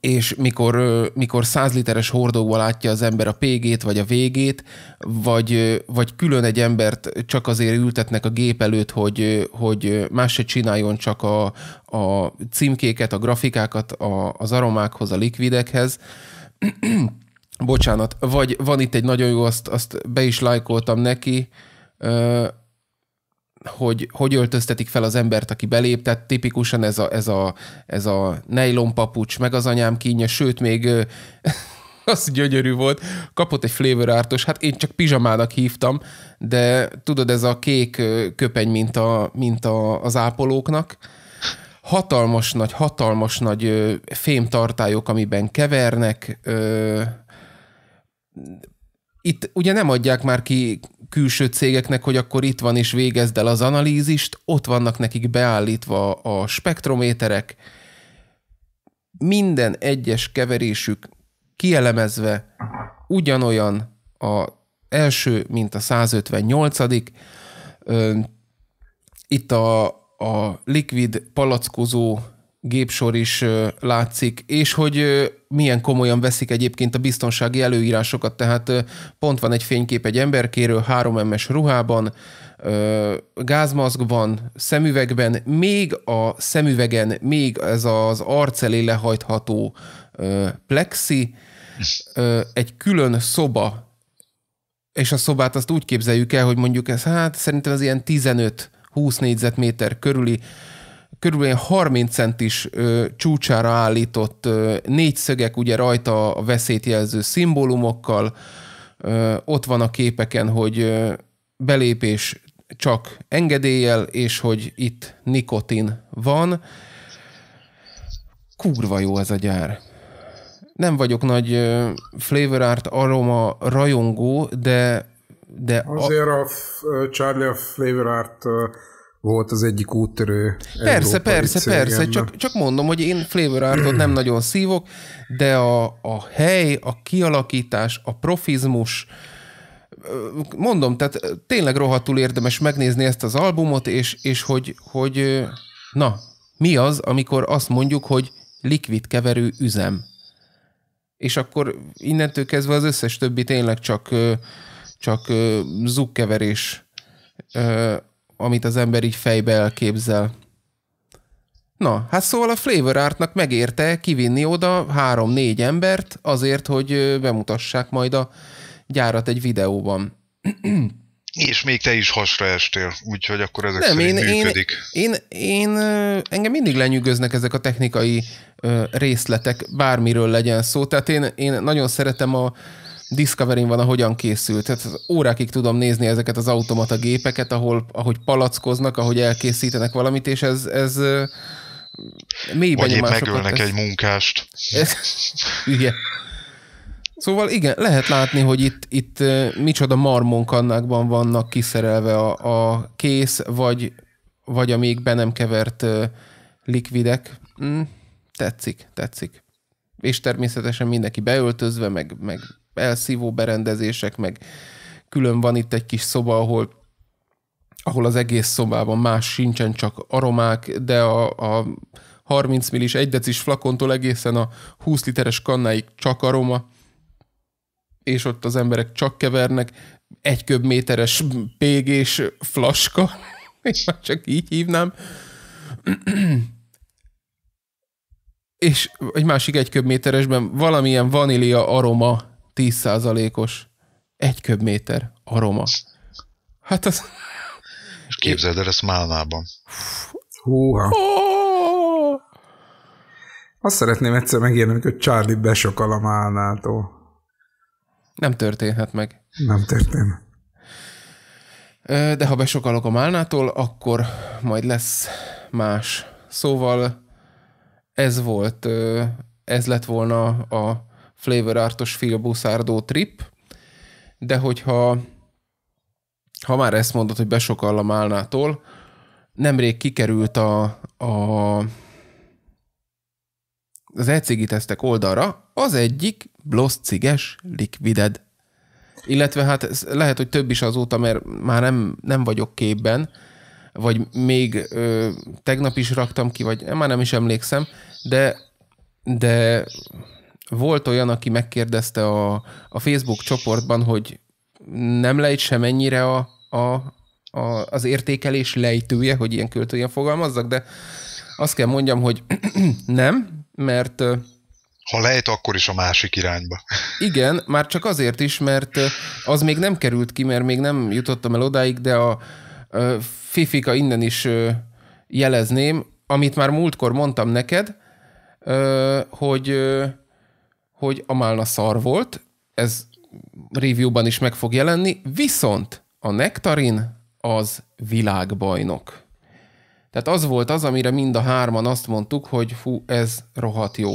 és mikor, mikor 100 literes hordókban látja az ember a PG-t vagy a végét, vagy, vagy külön egy embert csak azért ültetnek a gép előtt, hogy, hogy más se csináljon, csak a, a címkéket, a grafikákat, a, az aromákhoz, a likvidekhez. Bocsánat, vagy van itt egy nagyon jó, azt, azt be is lájkoltam neki, hogy hogy öltöztetik fel az embert, aki belép, tehát tipikusan ez a, ez a, ez a nejlon papucs, meg az anyám kínja, sőt még az gyönyörű volt, kapott egy flavor artos, hát én csak pizsamának hívtam, de tudod, ez a kék köpeny, mint, a, mint a, az ápolóknak, hatalmas nagy, hatalmas nagy fém tartályok, amiben kevernek, itt ugye nem adják már ki külső cégeknek, hogy akkor itt van és végezd el az analízist, ott vannak nekik beállítva a spektrométerek, minden egyes keverésük kielemezve ugyanolyan a első, mint a 158 Itt a, a likvid palackozó gépsor is látszik, és hogy milyen komolyan veszik egyébként a biztonsági előírásokat, tehát pont van egy fénykép egy emberkéről, 3M-es ruhában, gázmaszkban, szemüvegben, még a szemüvegen, még ez az arc elé lehajtható plexi, egy külön szoba, és a szobát azt úgy képzeljük el, hogy mondjuk ez, hát szerintem ez ilyen 15-20 négyzetméter körüli, körülbelül 30 centis ö, csúcsára állított ö, négy szögek, ugye rajta a veszélyt jelző szimbólumokkal, ö, ott van a képeken, hogy ö, belépés csak engedéllyel, és hogy itt nikotin van. Kurva jó ez a gyár. Nem vagyok nagy ö, flavor art aroma rajongó, de de Azért a, a Charlie a Flavor Art volt az egyik úttörő. Persze, persze, persze, csak, csak mondom, hogy én flavor artot nem nagyon szívok, de a, a hely, a kialakítás, a profizmus, mondom, tehát tényleg rohadtul érdemes megnézni ezt az albumot, és, és hogy, hogy na, mi az, amikor azt mondjuk, hogy likvid keverő üzem. És akkor innentől kezdve az összes többi tényleg csak, csak zugkeverés amit az ember így fejbe elképzel. Na, hát szóval a Flavor Artnak megérte kivinni oda három-négy embert azért, hogy bemutassák majd a gyárat egy videóban. És még te is hasra estél, úgyhogy akkor ezek Nem, szerint én, működik. Én, én, én, engem mindig lenyűgöznek ezek a technikai részletek, bármiről legyen szó. Tehát én, én nagyon szeretem a, Discovery-n van, ahogyan készült. Tehát órákig tudom nézni ezeket az automata gépeket, ahol, ahogy palackoznak, ahogy elkészítenek valamit, és ez, ez mély Vagy épp megölnek ez. egy munkást. Ez, hülye. Szóval igen, lehet látni, hogy itt, itt micsoda marmonkannákban vannak kiszerelve a, a kész, vagy, vagy a még be nem kevert likvidek. Mm, tetszik, tetszik. És természetesen mindenki beöltözve, meg, meg elszívó berendezések, meg külön van itt egy kis szoba, ahol ahol az egész szobában más sincsen, csak aromák, de a, a 30 millis 1 decis flakontól egészen a 20 literes kannáig csak aroma, és ott az emberek csak kevernek, egy köbméteres pégés flaska, és már csak így hívnám. és egy másik egy köbméteresben valamilyen vanília aroma 10%-os egy köbméter aroma. Hát az... És képzeld el ezt Málnában. Húha. Azt szeretném egyszer megérni, hogy Charlie besokal a Málnától. Nem történhet meg. Nem történ. De ha besokalok a Málnától, akkor majd lesz más. Szóval ez volt, ez lett volna a flavor artos filbószárdó trip, de hogyha ha már ezt mondod, hogy a málnától, nemrég kikerült a, a az ECG tesztek oldalra, az egyik ciges likvided. Illetve hát lehet, hogy több is azóta, mert már nem, nem vagyok képben, vagy még ö, tegnap is raktam ki, vagy már nem is emlékszem, de de volt olyan, aki megkérdezte a, a Facebook csoportban, hogy nem lejt ennyire a, a, a, az értékelés lejtője, hogy ilyen költőjen fogalmazzak, de azt kell mondjam, hogy nem, mert... Ha lejt, akkor is a másik irányba. Igen, már csak azért is, mert az még nem került ki, mert még nem jutottam el odáig, de a, a Fifika innen is jelezném, amit már múltkor mondtam neked, hogy hogy a málna szar volt, ez reviewban is meg fog jelenni, viszont a nektarin az világbajnok. Tehát az volt az, amire mind a hárman azt mondtuk, hogy fú, ez rohadt jó.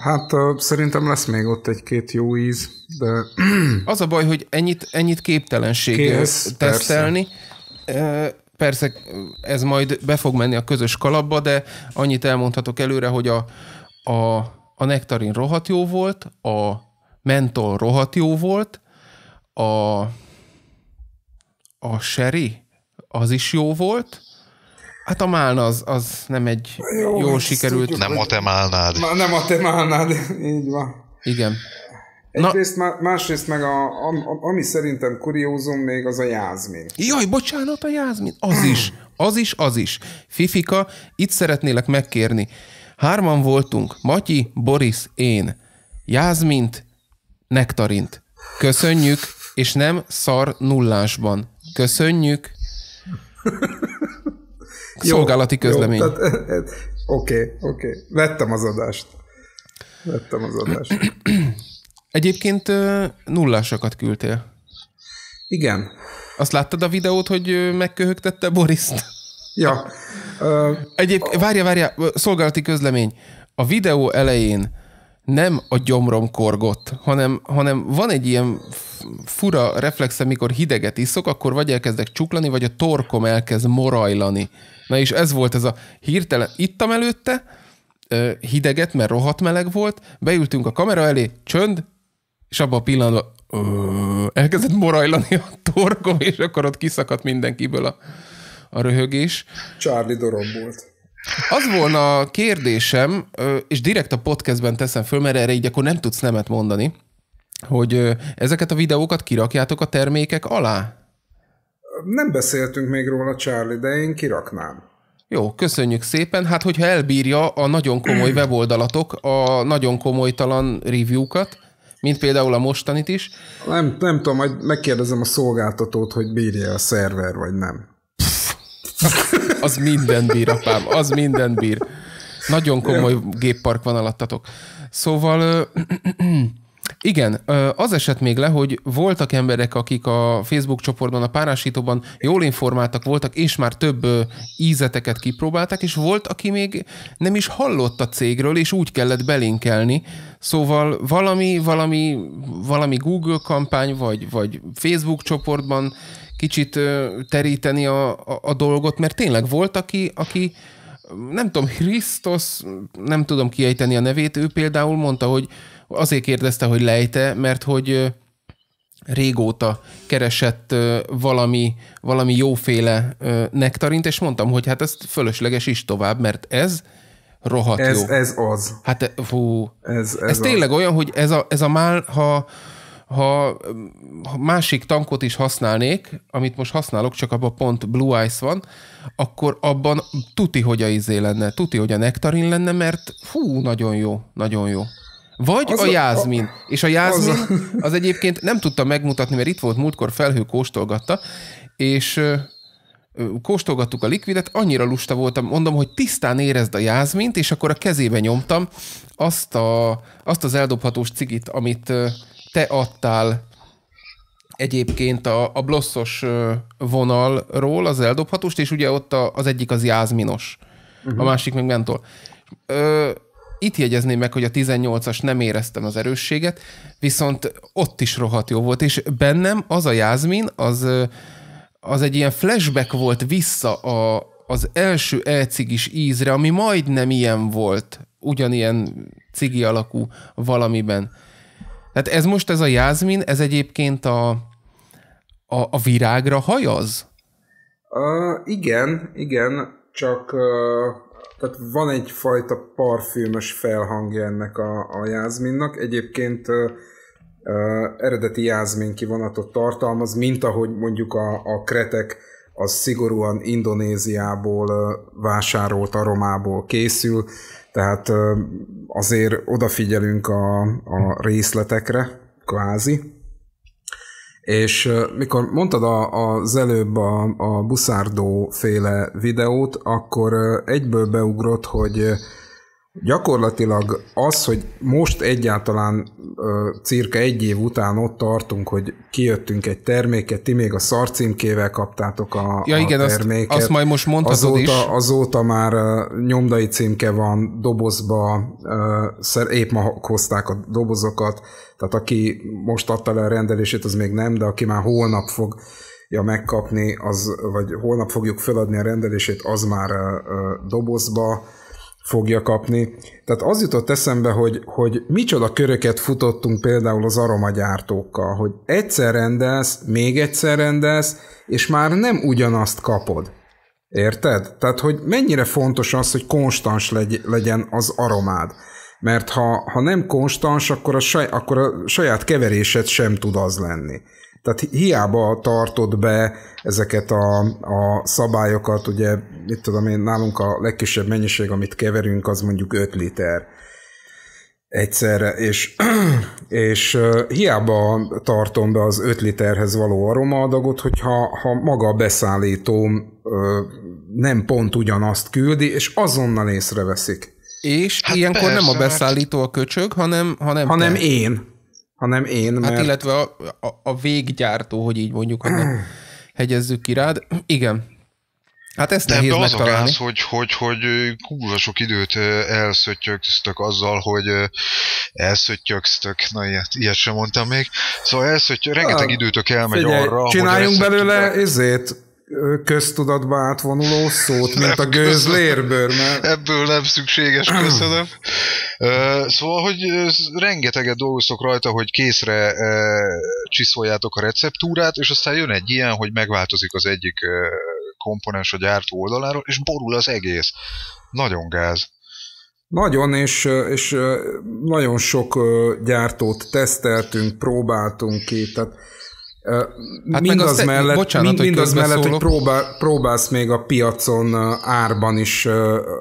Hát uh, szerintem lesz még ott egy-két jó íz, de... Az a baj, hogy ennyit, ennyit képtelenség Kész, tesztelni. Persze. persze ez majd be fog menni a közös kalapba, de annyit elmondhatok előre, hogy a, a a nektarin rohadt jó volt, a mentol rohadt jó volt, a, a sherry az is jó volt, Hát a málna az, az nem egy jó, jól hát sikerült. Tudjuk, nem a te málnád. Már nem a te málnád, így van. Igen. Egyrészt, Na. másrészt meg a, a, ami szerintem kuriózum még az a jázmin. Jaj, bocsánat, a jázmin. Az is, az is, az is. Fifika, itt szeretnélek megkérni. Hárman voltunk, Matyi, Boris, én. Jázmint, Nektarint. Köszönjük, és nem szar nullásban. Köszönjük. Szolgálati közlemény. Eh, eh, oké, oké. Okay, okay. Vettem az adást. Vettem az adást. Egyébként nullásokat küldtél. Igen. Azt láttad a videót, hogy megköhögtette Boriszt? Ja. Egyébként, várja, várja, szolgálati közlemény. A videó elején nem a gyomrom korgott, hanem, hanem van egy ilyen fura reflexem, mikor hideget iszok, akkor vagy elkezdek csuklani, vagy a torkom elkezd morajlani. Na és ez volt ez a hirtelen, ittam előtte, hideget, mert rohadt meleg volt, beültünk a kamera elé, csönd, és abban a pillanatban elkezdett morajlani a torkom, és akkor ott kiszakadt mindenkiből a a röhögés. Charlie volt. Az volna a kérdésem, és direkt a podcastben teszem föl, mert erre így akkor nem tudsz nemet mondani, hogy ezeket a videókat kirakjátok a termékek alá? Nem beszéltünk még róla, Charlie, de én kiraknám. Jó, köszönjük szépen. Hát, hogyha elbírja a nagyon komoly weboldalatok, a nagyon komolytalan review-kat, mint például a mostanit is. Nem, nem tudom, majd megkérdezem a szolgáltatót, hogy bírja a szerver, vagy nem. Az minden bír, apám, az minden bír. Nagyon komoly géppark van alattatok. Szóval igen, az esett még le, hogy voltak emberek, akik a Facebook csoportban, a párásítóban jól informáltak voltak, és már több ízeteket kipróbálták, és volt, aki még nem is hallott a cégről, és úgy kellett belinkelni. Szóval valami, valami, valami Google kampány, vagy, vagy Facebook csoportban kicsit teríteni a, a, a dolgot, mert tényleg volt, aki, aki nem tudom, Krisztus, nem tudom kiejteni a nevét, ő például mondta, hogy azért kérdezte, hogy lejte, mert hogy régóta keresett valami, valami jóféle nektarint, és mondtam, hogy hát ez fölösleges is tovább, mert ez rohadt ez, jó. Ez az. Hát, fú. Ez, ez, ez tényleg az. olyan, hogy ez a, ez a mál, ha ha másik tankot is használnék, amit most használok, csak abban pont Blue Ice van, akkor abban tuti, hogy a izé lenne, tuti, hogy a nektarin lenne, mert fú, nagyon jó, nagyon jó. Vagy az a, a jázmin. A, és a jázmin az, a... az egyébként nem tudta megmutatni, mert itt volt múltkor felhő kóstolgatta, és kóstolgattuk a likvidet, annyira lusta voltam, mondom, hogy tisztán érezd a jázmint, és akkor a kezébe nyomtam azt, a, azt az eldobhatós cigit, amit te adtál egyébként a, a blosszos vonalról az eldobhatóst, és ugye ott a, az egyik az jázminos, uh-huh. a mhm. másik meg mentol. Ö, itt jegyezném meg, hogy a 18-as nem éreztem az erősséget, viszont ott is rohadt jó volt, és bennem az a jázmin, az, az egy ilyen flashback volt vissza a, az első elcigis ízre, ami majdnem ilyen volt, ugyanilyen cigi alakú valamiben. Tehát ez most ez a jázmin, ez egyébként a, a, a virágra hajaz? Uh, igen, igen, csak uh, tehát van egyfajta parfümös felhangja ennek a, a jázminnak. Egyébként uh, uh, eredeti jázmin kivonatot tartalmaz, mint ahogy mondjuk a, a kretek az szigorúan Indonéziából uh, vásárolt aromából készül, tehát uh, azért odafigyelünk a, a részletekre, kvázi. És mikor mondtad a, az előbb a, a Buszárdó féle videót, akkor egyből beugrott, hogy Gyakorlatilag az, hogy most egyáltalán cirka egy év után ott tartunk, hogy kijöttünk egy terméket, ti még a szarcímkével kaptátok a, ja, igen, a terméket. Azt, azt majd most mondhatod azóta, is. Azóta már nyomdai címke van, dobozba, épp ma hozták a dobozokat, tehát aki most adta le a rendelését, az még nem, de aki már holnap fog ja, megkapni, az, vagy holnap fogjuk feladni a rendelését, az már dobozba, fogja kapni. Tehát az jutott eszembe, hogy, hogy micsoda köröket futottunk például az aromagyártókkal, hogy egyszer rendelsz, még egyszer rendelsz, és már nem ugyanazt kapod. Érted? Tehát, hogy mennyire fontos az, hogy konstans legy, legyen az aromád. Mert ha, ha nem konstans, akkor a, saj, akkor a saját keverésed sem tud az lenni. Tehát hiába tartod be ezeket a, a szabályokat, ugye, mit tudom én, nálunk a legkisebb mennyiség, amit keverünk, az mondjuk 5 liter egyszerre, és, és hiába tartom be az 5 literhez való aromaadagot, hogyha ha maga a beszállítóm nem pont ugyanazt küldi, és azonnal észreveszik. És hát ilyenkor persze, nem a hát- beszállító a köcsög, hanem, hanem, hanem te. én hanem én. Hát mert... Hát illetve a, a, a véggyártó, hogy így mondjuk, hogy hegyezzük ki rád. Igen. Hát ezt nehéz Nem, de az a gáz, hogy, hogy, hogy kurva sok időt elszöttyögtök azzal, hogy elszöttyögtök, na ilyet, ilyet sem mondtam még. Szóval elszöttyök, rengeteg időtök elmegy Figyelj, arra, Csináljunk hogy belőle ezért köztudatba átvonuló szót, mint a gőzlérbőr. Mert... Ebből nem szükséges, köszönöm. Szóval, hogy rengeteget dolgoztok rajta, hogy készre csiszoljátok a receptúrát, és aztán jön egy ilyen, hogy megváltozik az egyik komponens a gyártó oldaláról, és borul az egész. Nagyon gáz. Nagyon, és, és nagyon sok gyártót teszteltünk, próbáltunk ki, tehát Hát mindaz meg mellett, bocsánat, mind, mindaz mellett hogy próbál, próbálsz még a piacon árban is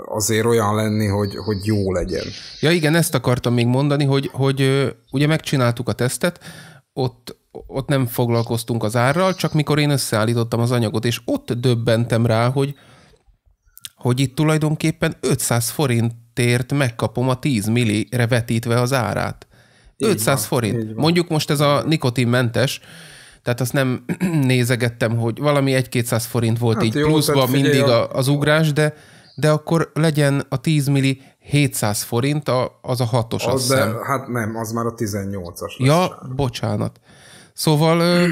azért olyan lenni, hogy, hogy jó legyen. Ja igen, ezt akartam még mondani, hogy, hogy ugye megcsináltuk a tesztet, ott, ott nem foglalkoztunk az árral, csak mikor én összeállítottam az anyagot, és ott döbbentem rá, hogy, hogy itt tulajdonképpen 500 forintért megkapom a 10 millire vetítve az árát. 500 van, forint. Mondjuk most ez a nikotinmentes, tehát azt nem nézegettem, hogy valami 1-200 forint volt hát így jó, pluszban mindig a, az ugrás, de de akkor legyen a 10 milli 700 forint, a, az a hatos, az, de, Hát nem, az már a 18-as. Ja, lesz. bocsánat. Szóval ö,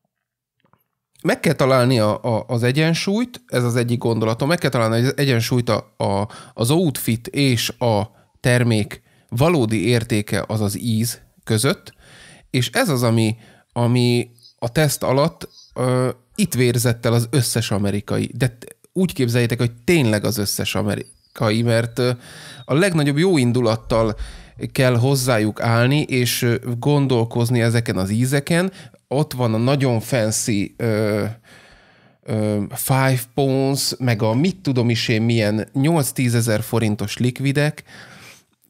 meg kell találni a, a, az egyensúlyt, ez az egyik gondolatom, meg kell találni az egyensúlyt a, a, az outfit és a termék valódi értéke, az az íz között, és ez az, ami ami a teszt alatt uh, itt vérzett el az összes amerikai. De úgy képzeljétek, hogy tényleg az összes amerikai, mert uh, a legnagyobb jó indulattal kell hozzájuk állni, és uh, gondolkozni ezeken az ízeken. Ott van a nagyon fancy ö, ö, five pounds, meg a mit tudom is én milyen 8-10 ezer forintos likvidek,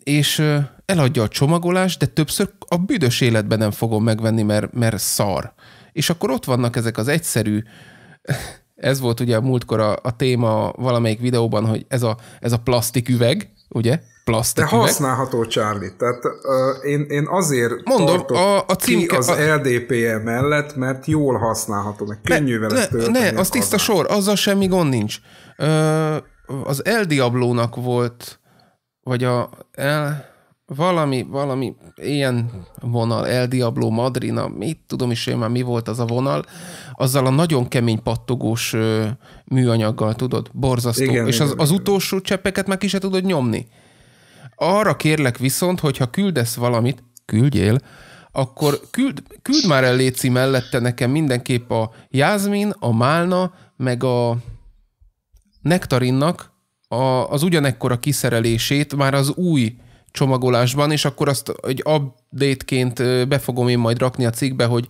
és eladja a csomagolást, de többször a büdös életben nem fogom megvenni, mert, mert szar. És akkor ott vannak ezek az egyszerű, ez volt ugye a múltkor a, a téma valamelyik videóban, hogy ez a, ez a plastiküveg, ugye? Plastik De használható, Charlie. Tehát uh, én, én azért Mondom, a, a címke, ki az a... LDPE mellett, mert jól használható, meg könnyű vele ne, Ne, az tiszta sor, azzal semmi gond nincs. Uh, az El Diablónak volt vagy a el, valami, valami ilyen vonal, El Diablo, Madrina, mit tudom is én már mi volt az a vonal, azzal a nagyon kemény pattogós ö, műanyaggal, tudod, borzasztó. Igen, és igen, az, az utolsó cseppeket már ki se tudod nyomni. Arra kérlek viszont, hogyha küldesz valamit, küldjél, akkor küld, küld már el Léci mellette nekem mindenképp a Jászmin, a Málna, meg a Nektarinnak a, az ugyanekkora kiszerelését már az új csomagolásban, és akkor azt egy update-ként be fogom én majd rakni a cikkbe, hogy,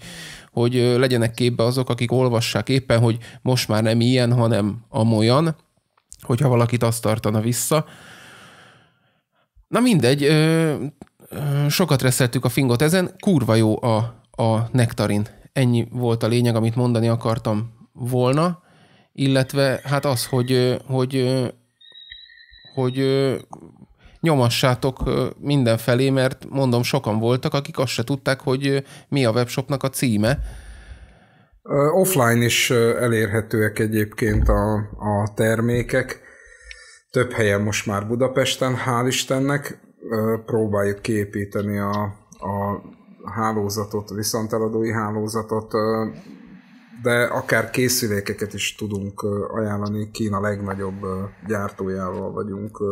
hogy legyenek képbe azok, akik olvassák éppen, hogy most már nem ilyen, hanem amolyan, hogyha valakit azt tartana vissza. Na mindegy, ö, ö, sokat reszeltük a fingot ezen, kurva jó a, a nektarin. Ennyi volt a lényeg, amit mondani akartam volna, illetve hát az, hogy, hogy hogy nyomassátok mindenfelé, mert mondom, sokan voltak, akik azt se tudták, hogy mi a webshopnak a címe. Offline is elérhetőek egyébként a, a termékek. Több helyen most már Budapesten, hál' Istennek. Próbáljuk kiépíteni a, a hálózatot, viszonteladói hálózatot de akár készülékeket is tudunk ajánlani. Kína legnagyobb gyártójával vagyunk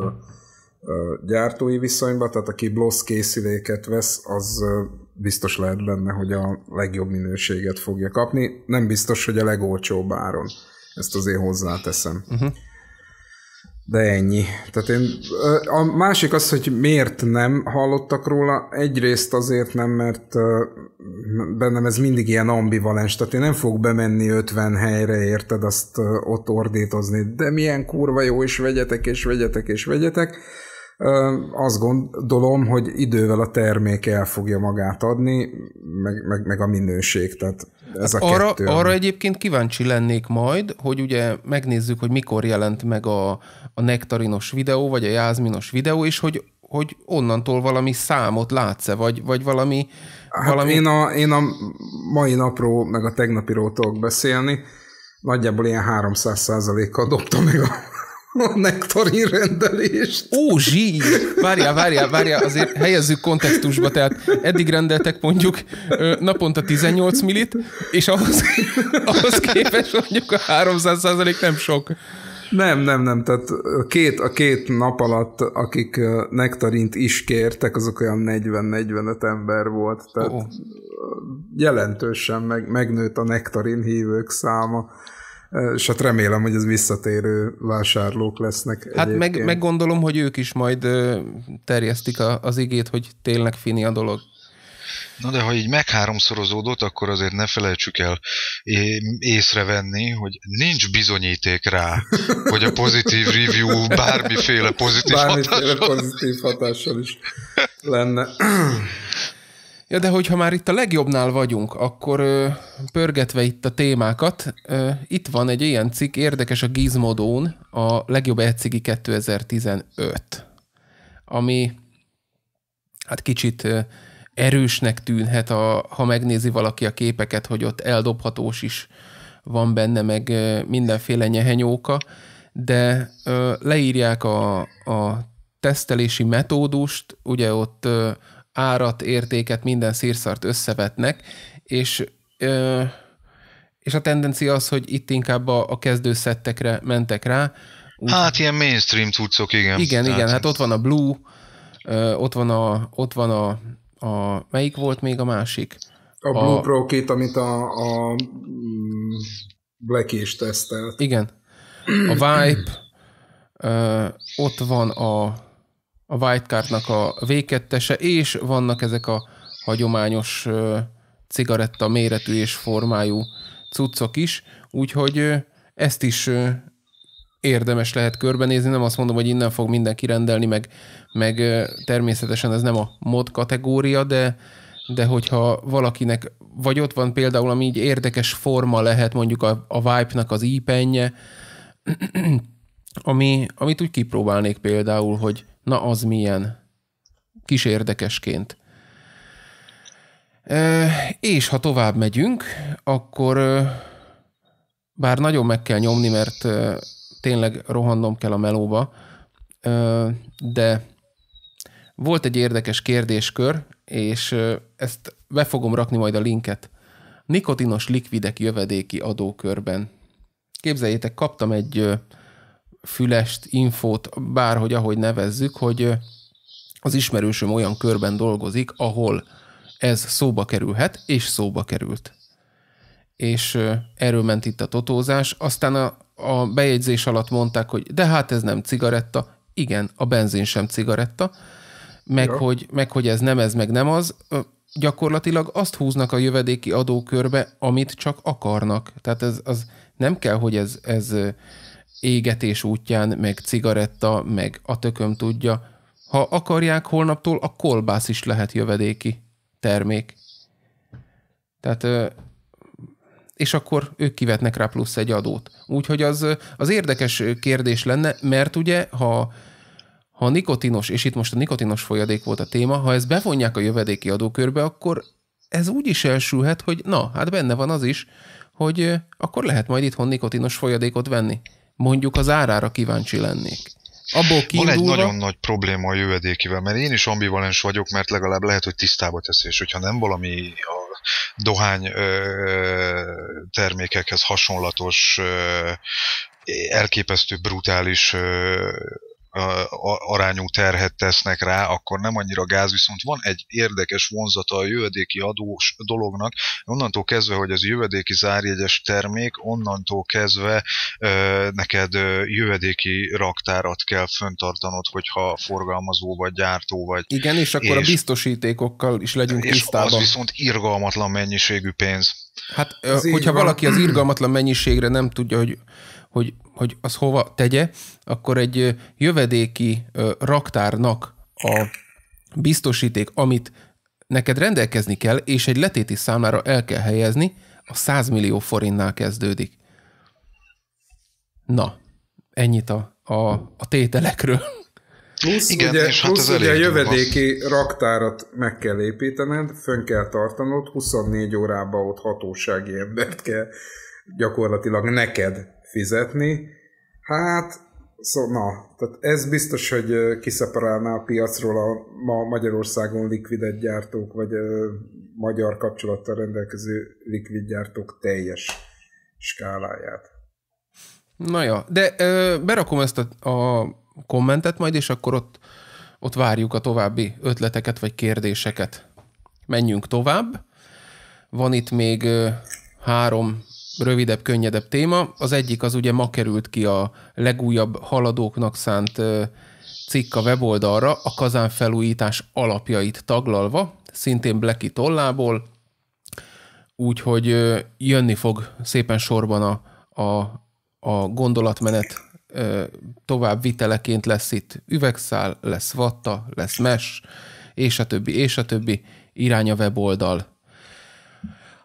gyártói viszonyban, tehát aki BLOSS készüléket vesz, az biztos lehet benne, hogy a legjobb minőséget fogja kapni. Nem biztos, hogy a legolcsóbb áron. Ezt azért hozzáteszem. Uh-huh. De ennyi. Tehát én, a másik az, hogy miért nem hallottak róla, egyrészt azért nem, mert bennem ez mindig ilyen ambivalens, tehát én nem fog bemenni 50 helyre, érted, azt ott ordítozni, de milyen kurva jó, és vegyetek, és vegyetek, és vegyetek. Azt gondolom, hogy idővel a termék el fogja magát adni, meg, meg, meg a minőség, tehát ez hát a arra, kettő. Arra egyébként kíváncsi lennék majd, hogy ugye megnézzük, hogy mikor jelent meg a, a nektarinos videó, vagy a jázminos videó, és hogy hogy onnantól valami számot látsz-e, vagy, vagy valami... Hát valami... Én, a, én a mai napról, meg a tegnapiról tudok beszélni. Nagyjából ilyen 300%-kal dobta meg a a nektarin rendelést. Ó, zsír! Várjál, várjál, várjál, azért helyezzük kontextusba, tehát eddig rendeltek mondjuk naponta 18 millit, és ahhoz, ahhoz képest mondjuk a 300 nem sok. Nem, nem, nem, tehát a két, a két nap alatt, akik nektarint is kértek, azok olyan 40-45 ember volt, tehát oh. jelentősen meg, megnőtt a nektarin hívők száma. Eh, és hát remélem, hogy ez visszatérő vásárlók lesznek. Hát meg, meg gondolom, hogy ők is majd terjesztik a, az igét, hogy tényleg fini a dolog. Na de ha így megháromszorozódott, akkor azért ne felejtsük el észrevenni, hogy nincs bizonyíték rá, hogy a pozitív review bármiféle pozitív bármiféle hatással, pozitív hatással is lenne. Ja, de hogyha már itt a legjobbnál vagyunk, akkor ö, pörgetve itt a témákat, ö, itt van egy ilyen cikk, érdekes a Gizmodón, a legjobb ecigi 2015, ami hát kicsit ö, erősnek tűnhet, a, ha megnézi valaki a képeket, hogy ott eldobhatós is van benne, meg ö, mindenféle nyehenyóka, de ö, leírják a, a tesztelési metódust, ugye ott ö, árat, értéket, minden szírszart összevetnek, és ö, és a tendencia az, hogy itt inkább a, a kezdőszettekre mentek rá. Úgy, hát ilyen mainstream cuccok, igen. Igen, hát igen, hát ott van a Blue, ö, ott van a, ott van a, a, melyik volt még a másik? A Blue Pro Kit, amit a, a mm, Black is tesztelt. Igen. A Vibe, ö, ott van a a Whitecardnak a v 2 és vannak ezek a hagyományos cigaretta méretű és formájú cuccok is, úgyhogy ezt is érdemes lehet körbenézni, nem azt mondom, hogy innen fog mindenki rendelni, meg, meg természetesen ez nem a mod kategória, de, de hogyha valakinek, vagy ott van például, ami így érdekes forma lehet, mondjuk a, a Vibe-nak az ípenje, ami, amit úgy kipróbálnék például, hogy na az milyen. Kis érdekesként. E, és ha tovább megyünk, akkor bár nagyon meg kell nyomni, mert tényleg rohannom kell a melóba, de volt egy érdekes kérdéskör, és ezt be fogom rakni majd a linket. Nikotinos likvidek jövedéki adókörben. Képzeljétek, kaptam egy fülest, infót, bárhogy ahogy nevezzük, hogy az ismerősöm olyan körben dolgozik, ahol ez szóba kerülhet, és szóba került. És erről ment itt a totózás. Aztán a, a bejegyzés alatt mondták, hogy de hát ez nem cigaretta. Igen, a benzin sem cigaretta. Meg, ja. hogy, meg hogy ez nem ez, meg nem az. Gyakorlatilag azt húznak a jövedéki adókörbe, amit csak akarnak. Tehát ez az nem kell, hogy ez, ez égetés útján, meg cigaretta, meg a tököm tudja. Ha akarják, holnaptól a kolbász is lehet jövedéki termék. Tehát, és akkor ők kivetnek rá plusz egy adót. Úgyhogy az, az érdekes kérdés lenne, mert ugye, ha, ha a nikotinos, és itt most a nikotinos folyadék volt a téma, ha ezt bevonják a jövedéki adókörbe, akkor ez úgy is elsülhet, hogy na, hát benne van az is, hogy akkor lehet majd itthon nikotinos folyadékot venni mondjuk az árára kíváncsi lennék. Abból kiindulva... Van egy nagyon nagy probléma a jövedékével, mert én is ambivalens vagyok, mert legalább lehet, hogy tisztába teszi, és hogyha nem valami a dohány ö, termékekhez hasonlatos ö, elképesztő brutális ö, arányú terhet tesznek rá, akkor nem annyira gáz, viszont van egy érdekes vonzata a jövedéki adós dolognak, onnantól kezdve, hogy az jövedéki zárjegyes termék, onnantól kezdve neked jövedéki raktárat kell föntartanod, hogyha forgalmazó vagy gyártó vagy. Igen, és akkor és, a biztosítékokkal is legyünk és tisztában. az viszont irgalmatlan mennyiségű pénz. Hát, az hogyha valaki az irgalmatlan mennyiségre nem tudja, hogy hogy, hogy az hova tegye, akkor egy jövedéki raktárnak a biztosíték, amit neked rendelkezni kell, és egy letéti számlára el kell helyezni, a 100 millió forintnál kezdődik. Na, ennyit a, a, a tételekről. Plusz Igen, ugye, és hát plusz ugye a jövedéki az. raktárat meg kell építened, fönn kell tartanod, 24 órában ott hatósági embert kell gyakorlatilag neked fizetni. Hát, szó, na, tehát ez biztos, hogy kiszeparálná a piacról a ma Magyarországon likvidet gyártók, vagy ö, magyar kapcsolattal rendelkező likvid gyártók teljes skáláját. Na ja, de ö, berakom ezt a, a kommentet majd, és akkor ott, ott várjuk a további ötleteket vagy kérdéseket. Menjünk tovább. Van itt még ö, három rövidebb, könnyedebb téma. Az egyik az ugye ma került ki a legújabb haladóknak szánt cikk a weboldalra, a kazán felújítás alapjait taglalva, szintén Blacky tollából, úgyhogy jönni fog szépen sorban a, a, a gondolatmenet tovább viteleként lesz itt üvegszál, lesz vatta, lesz mes, és a többi, és a többi irány a weboldal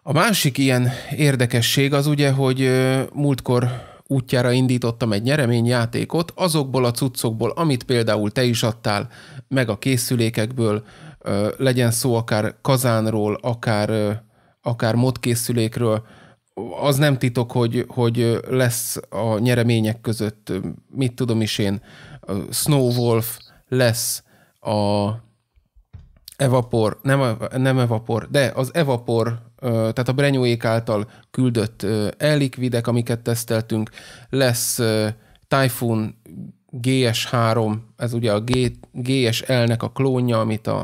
a másik ilyen érdekesség az ugye, hogy múltkor útjára indítottam egy nyereményjátékot, azokból a cuccokból, amit például te is adtál, meg a készülékekből, legyen szó akár kazánról, akár, akár modkészülékről, az nem titok, hogy, hogy lesz a nyeremények között, mit tudom is én, Snowwolf lesz a Evapor, nem, nem Evapor, de az Evapor tehát a Brenyóék által küldött elikvidek, amiket teszteltünk, lesz Typhoon GS3, ez ugye a GSL-nek a klónja, amit a,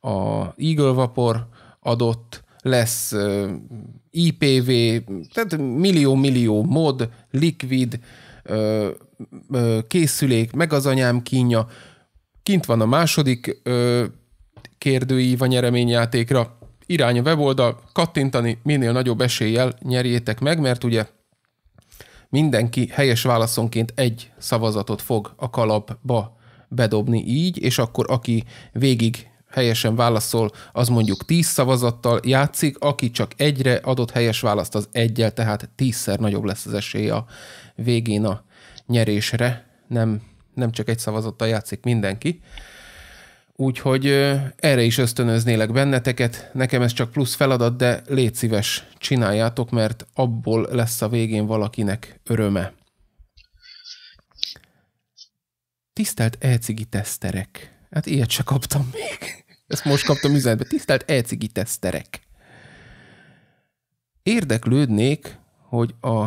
a Eagle Vapor adott, lesz IPV, tehát millió-millió mod, liquid, készülék, meg az anyám kínja. Kint van a második kérdői van nyereményjátékra, Irány a weboldal, kattintani, minél nagyobb eséllyel nyerjétek meg, mert ugye mindenki helyes válaszonként egy szavazatot fog a kalapba bedobni így, és akkor aki végig helyesen válaszol, az mondjuk 10 szavazattal játszik, aki csak egyre adott helyes választ, az egyel, tehát tízszer nagyobb lesz az esély a végén a nyerésre, nem, nem csak egy szavazattal játszik mindenki. Úgyhogy erre is ösztönöznélek benneteket, nekem ez csak plusz feladat, de légy szíves, csináljátok, mert abból lesz a végén valakinek öröme. Tisztelt elcigi teszterek. Hát ilyet se kaptam még. Ezt most kaptam üzenetbe. Tisztelt elcigi teszterek. Érdeklődnék, hogy a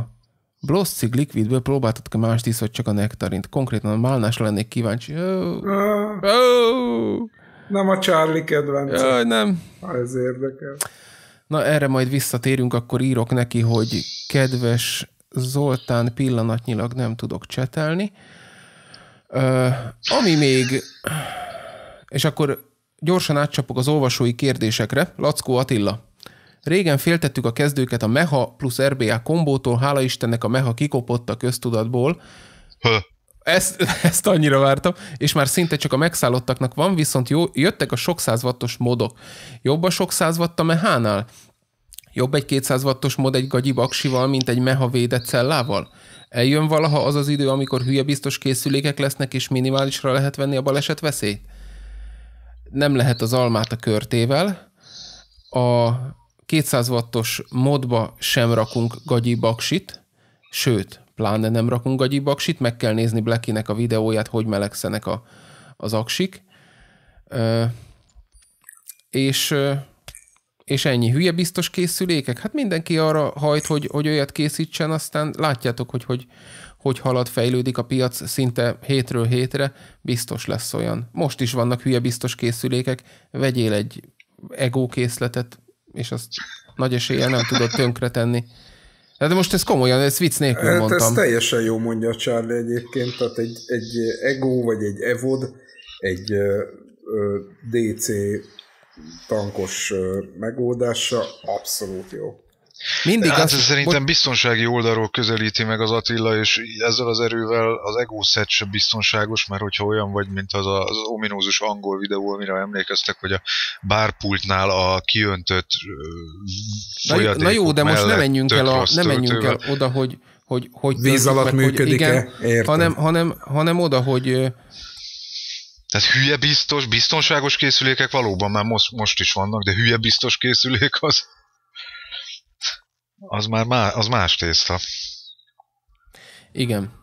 Blosszig likvidből próbáltad e más tíz vagy csak a nektarint? Konkrétan a málnás lennék kíváncsi. Oh. Oh. Nem a Charlie kedvenc. Oh, nem. Ha ah, ez érdekel. Na erre majd visszatérünk, akkor írok neki, hogy kedves Zoltán pillanatnyilag nem tudok csetelni. Uh, ami még, és akkor gyorsan átcsapok az olvasói kérdésekre. Lackó Attila. Régen féltettük a kezdőket a Meha plusz RBA kombótól, hála Istennek a Meha kikopott a köztudatból. Hö. Ezt, ezt annyira vártam, és már szinte csak a megszállottaknak van, viszont jó, jöttek a sok százvattos modok. Jobb a sok százvatt a mehánál? Jobb egy 200 wattos mod egy gagyi baksival, mint egy meha védett cellával? Eljön valaha az az idő, amikor hülye biztos készülékek lesznek, és minimálisra lehet venni a baleset veszélyt? Nem lehet az almát a körtével. A 200 wattos modba sem rakunk gagyi baksit, sőt, pláne nem rakunk gagyi baksit, meg kell nézni Blackinek a videóját, hogy melegszenek a, az aksik. Ö, és, és ennyi. Hülye biztos készülékek? Hát mindenki arra hajt, hogy, hogy olyat készítsen, aztán látjátok, hogy, hogy hogy halad, fejlődik a piac szinte hétről hétre, biztos lesz olyan. Most is vannak hülye biztos készülékek, vegyél egy ego készletet, és azt nagy eséllyel nem tudott tönkretenni. Hát de most ez komolyan, ez vicc nélkül hát mondtam. Ez teljesen jó mondja a Charlie egyébként, tehát egy, egy Ego vagy egy Evod, egy ö, DC tankos megoldása abszolút jó. Mindig hát az, ez szerintem biztonsági oldalról közelíti meg az Attila, és ezzel az erővel az ego set sem biztonságos, mert hogyha olyan vagy, mint az az ominózus angol videó, amire emlékeztek, hogy a bárpultnál a kiöntött na, na jó, de most nem menjünk el, a, nem menjünk el oda, hogy hogy, hogy Víz alatt működik-e? Hanem, hanem, hanem oda, hogy tehát hülye biztos, biztonságos készülékek valóban már most, most is vannak, de hülye biztos készülék az, az már má, az más tészta. Igen.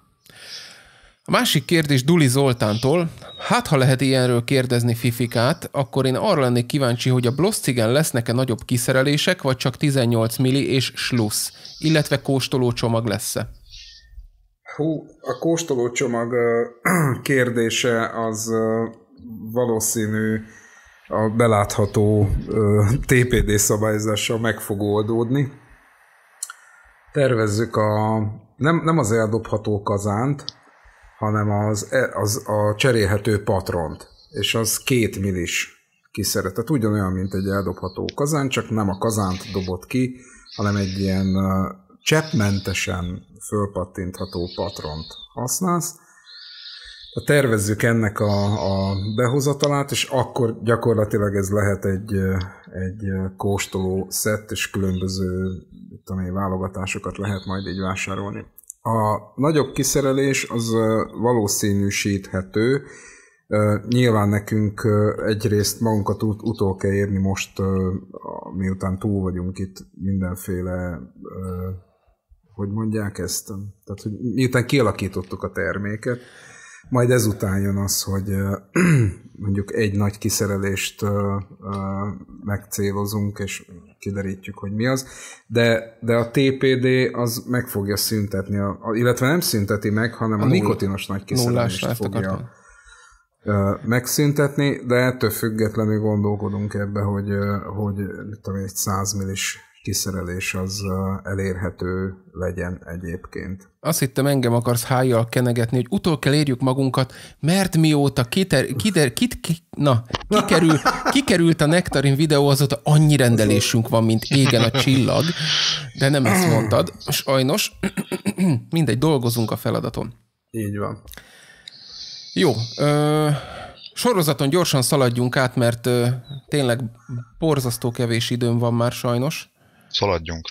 A másik kérdés Duli Zoltántól. Hát, ha lehet ilyenről kérdezni Fifikát, akkor én arra lennék kíváncsi, hogy a Blosszigen lesznek-e nagyobb kiszerelések, vagy csak 18 milli és slusz, illetve kóstoló csomag lesz-e? Hú, a kóstoló csomag kérdése az valószínű a belátható TPD szabályozással meg fog oldódni tervezzük a, nem, nem az eldobható kazánt, hanem az, e, az a cserélhető patront, és az két milis kiszeretett. Ugyanolyan, mint egy eldobható kazán, csak nem a kazánt dobott ki, hanem egy ilyen cseppmentesen fölpattintható patront használsz, a tervezzük ennek a, a behozatalát, és akkor gyakorlatilag ez lehet egy, egy kóstoló szett, és különböző tudom én, válogatásokat lehet majd így vásárolni. A nagyobb kiszerelés az valószínűsíthető, Nyilván nekünk egyrészt magunkat ut- utol kell érni most, miután túl vagyunk itt mindenféle, hogy mondják ezt? Tehát, hogy miután kialakítottuk a terméket, majd ezután jön az, hogy mondjuk egy nagy kiszerelést megcélozunk, és kiderítjük, hogy mi az, de, de a TPD az meg fogja szüntetni, a, illetve nem szünteti meg, hanem a, a nikotinos nagy kiszerelést fogja akartam. megszüntetni, de ettől függetlenül gondolkodunk ebbe, hogy, hogy mit tudom, egy 100 millis kiszerelés az elérhető legyen egyébként. Azt hittem engem akarsz hájjal kenegetni, hogy utol kell érjük magunkat, mert mióta kiter, kider, kit, ki, na, kikerül, kikerült a Nektarin videó, azóta annyi rendelésünk van, mint égen a csillag, de nem ezt mondtad, sajnos. Mindegy, dolgozunk a feladaton. Így van. Jó, ö, sorozaton gyorsan szaladjunk át, mert ö, tényleg borzasztó kevés időm van már sajnos. Szaladjunk.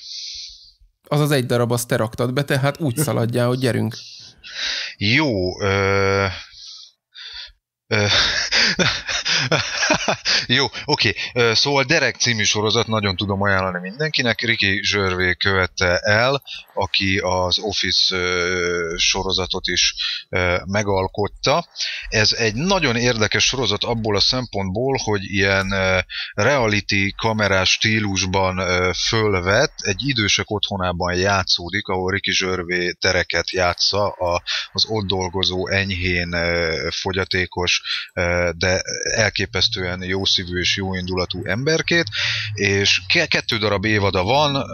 Az az egy darab, azt te raktad be, tehát úgy szaladjál, hogy gyerünk. Jó, ö... Ö... Jó, oké. Okay. Szóval Derek című sorozat nagyon tudom ajánlani mindenkinek. Ricky Zsörvé követte el, aki az Office sorozatot is megalkotta. Ez egy nagyon érdekes sorozat abból a szempontból, hogy ilyen reality kamerás stílusban fölvett, egy idősek otthonában játszódik, ahol Ricky Zsörvé tereket játsza az ott dolgozó enyhén fogyatékos, de el elképesztően jó szívű és jó indulatú emberkét, és kettő darab évada van,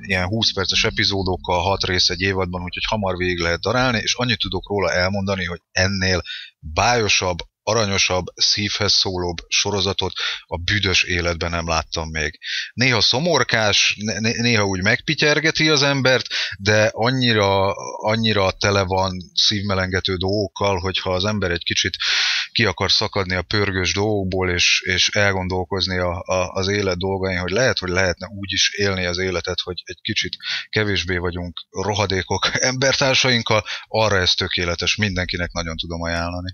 ilyen 20 perces epizódokkal, hat rész egy évadban, úgyhogy hamar végig lehet darálni, és annyit tudok róla elmondani, hogy ennél bájosabb, aranyosabb, szívhez szólóbb sorozatot a büdös életben nem láttam még. Néha szomorkás, néha úgy megpityergeti az embert, de annyira, annyira tele van szívmelengető dolgokkal, hogyha az ember egy kicsit ki akar szakadni a pörgős dolgokból, és, és elgondolkozni a, a, az élet dolgain, hogy lehet, hogy lehetne úgy is élni az életet, hogy egy kicsit kevésbé vagyunk rohadékok embertársainkkal, arra ez tökéletes, mindenkinek nagyon tudom ajánlani.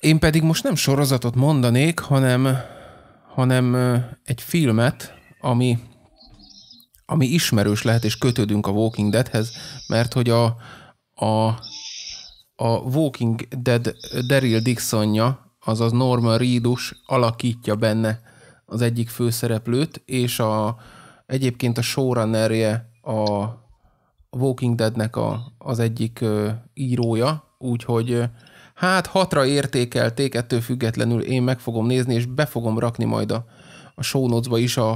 Én pedig most nem sorozatot mondanék, hanem, hanem egy filmet, ami, ami ismerős lehet, és kötődünk a Walking Deadhez, mert hogy a, a, a Walking Dead Daryl Dixonja, azaz Norman Reedus alakítja benne az egyik főszereplőt, és a, egyébként a showrunnerje a Walking Deadnek a, az egyik írója, úgyhogy Hát hatra értékelték, ettől függetlenül én meg fogom nézni, és be fogom rakni majd a, a show notes-ba is a,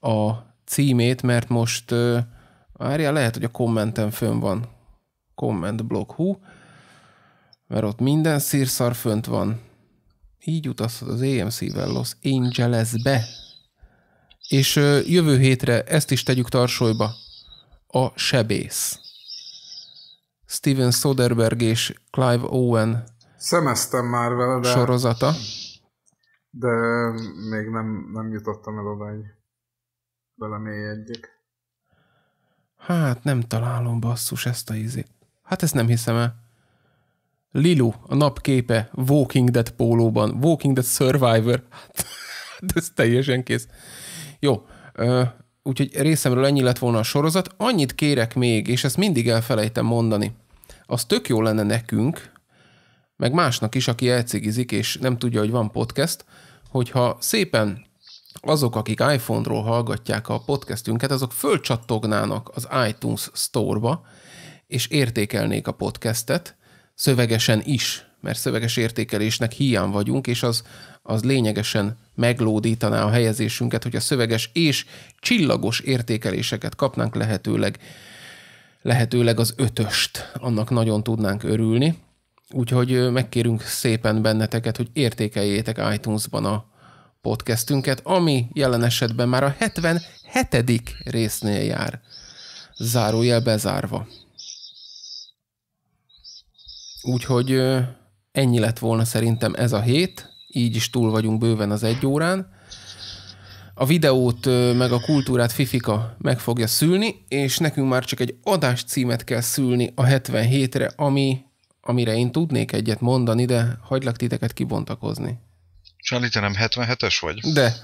a címét, mert most várjál, lehet, hogy a kommenten fönn van hú. mert ott minden szírszar fönt van. Így utazhat az AMC-vel Los be És jövő hétre ezt is tegyük tarsolyba. A sebész. Steven Soderbergh és Clive Owen Szemeztem már vele, de... Sorozata. De még nem, nem jutottam el oda, hogy egyik. Hát nem találom basszus ezt a izét. Hát ezt nem hiszem el. Lilu, a napképe Walking Dead pólóban. Walking Dead Survivor. Hát De hát ez teljesen kész. Jó, úgyhogy részemről ennyi lett volna a sorozat. Annyit kérek még, és ezt mindig elfelejtem mondani. Az tök jó lenne nekünk, meg másnak is, aki elcigizik és nem tudja, hogy van podcast, hogyha szépen azok, akik iPhone-ról hallgatják a podcastünket, azok fölcsattognának az iTunes Store-ba, és értékelnék a podcastet, szövegesen is, mert szöveges értékelésnek hiány vagyunk, és az, az lényegesen meglódítaná a helyezésünket, hogy a szöveges és csillagos értékeléseket kapnánk lehetőleg, lehetőleg az ötöst, annak nagyon tudnánk örülni. Úgyhogy megkérünk szépen benneteket, hogy értékeljétek iTunes-ban a podcastünket, ami jelen esetben már a 77. résznél jár. Zárójel bezárva. Úgyhogy ennyi lett volna szerintem ez a hét, így is túl vagyunk bőven az egy órán. A videót meg a kultúrát Fifika meg fogja szülni, és nekünk már csak egy adás címet kell szülni a 77-re, ami amire én tudnék egyet mondani, de hagylak titeket kibontakozni. Csali, te nem 77-es vagy? De.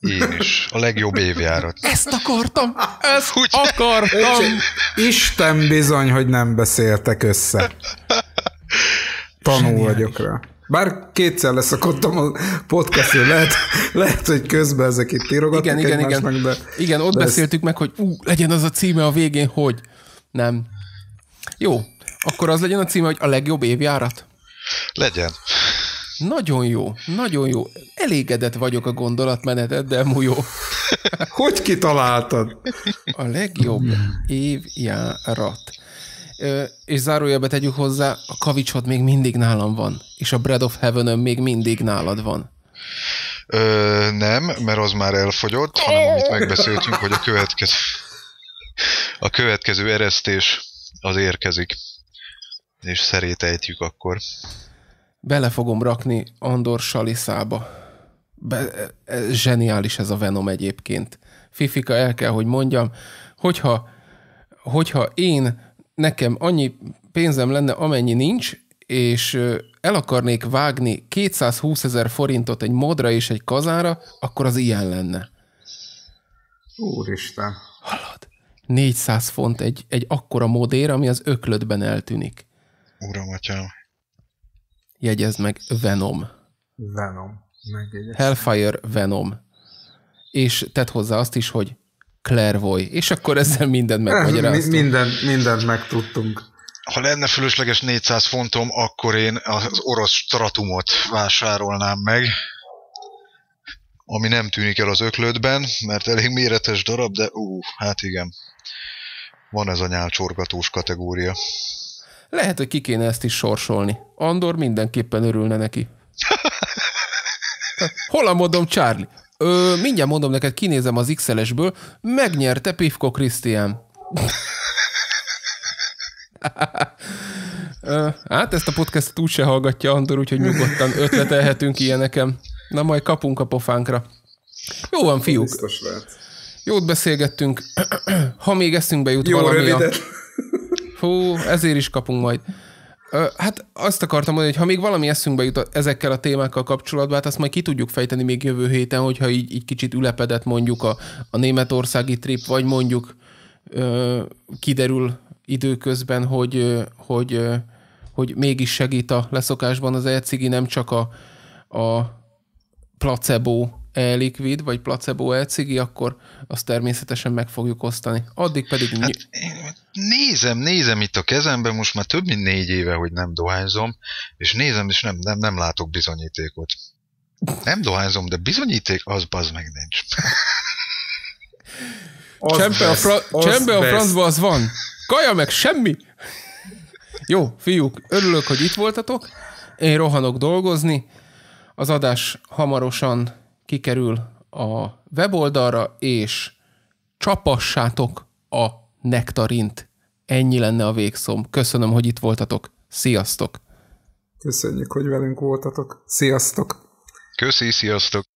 Én is. A legjobb évjárat. Ezt akartam! Ezt Ugye? akartam! Isten bizony, hogy nem beszéltek össze. Tanul vagyok rá. Bár kétszer leszakadtam a podcastot, lehet, lehet, hogy közben ezek itt írogatnak igen, igen, igen. de... Igen, ott de beszéltük ezt... meg, hogy ú, legyen az a címe a végén, hogy nem. Jó, akkor az legyen a címe, hogy a legjobb évjárat? Legyen. Nagyon jó, nagyon jó. Elégedett vagyok a gondolatmeneteddel, jó. hogy kitaláltad? A legjobb évjárat. Ö, és zárójelbe tegyük hozzá, a kavicsod még mindig nálam van, és a Bread of heaven még mindig nálad van. Ö, nem, mert az már elfogyott, hanem amit megbeszéltünk, hogy a következő, a következő eresztés az érkezik és szerétejtjük ejtjük akkor. Bele fogom rakni Andor Saliszába. Be, ez zseniális ez a Venom egyébként. Fifika, el kell, hogy mondjam, hogyha, hogyha én, nekem annyi pénzem lenne, amennyi nincs, és el akarnék vágni 220 ezer forintot egy modra és egy kazára, akkor az ilyen lenne. Úristen. Hallod? 400 font egy, egy akkora modér, ami az öklödben eltűnik. Uram, atyám. Jegyezd meg Venom. Venom. Megjegyezd. Hellfire Venom. És tedd hozzá azt is, hogy Clairvoy. És akkor ezzel mindent megmagyaráztunk. Minden, mindent megtudtunk. Ha lenne fölösleges 400 fontom, akkor én az orosz stratumot vásárolnám meg ami nem tűnik el az öklödben, mert elég méretes darab, de ú, hát igen, van ez a nyálcsorgatós kategória. Lehet, hogy ki kéne ezt is sorsolni. Andor mindenképpen örülne neki. Hol a modom, Charlie? Ö, mindjárt mondom neked, kinézem az XL-esből, megnyerte Pivko Krisztián. hát ezt a podcastot úgyse hallgatja Andor, úgyhogy nyugodtan ötletelhetünk ilyeneken. Na majd kapunk a pofánkra. Jó van, fiúk. Jót beszélgettünk. Ha még eszünkbe jut Jó, valami a... Hú, ezért is kapunk majd. Hát azt akartam mondani, hogy ha még valami eszünkbe jut ezekkel a témákkal kapcsolatban, hát azt majd ki tudjuk fejteni még jövő héten, hogyha így, így kicsit ülepedett mondjuk a, a németországi trip, vagy mondjuk ö, kiderül időközben, hogy, ö, hogy, ö, hogy mégis segít a leszokásban az ECG, nem csak a, a placebo e-likvid vagy placebo e-cigi, akkor azt természetesen meg fogjuk osztani. Addig pedig... Hát, nézem, nézem itt a kezemben, most már több mint négy éve, hogy nem dohányzom, és nézem, és nem, nem, nem látok bizonyítékot. Nem dohányzom, de bizonyíték az baz meg nincs. Csempe, a, fra- csempe a francba az van. Kaja meg semmi. Jó, fiúk, örülök, hogy itt voltatok. Én rohanok dolgozni. Az adás hamarosan kikerül a weboldalra, és csapassátok a nektarint. Ennyi lenne a végszom. Köszönöm, hogy itt voltatok. Sziasztok! Köszönjük, hogy velünk voltatok. Sziasztok! Köszi, sziasztok!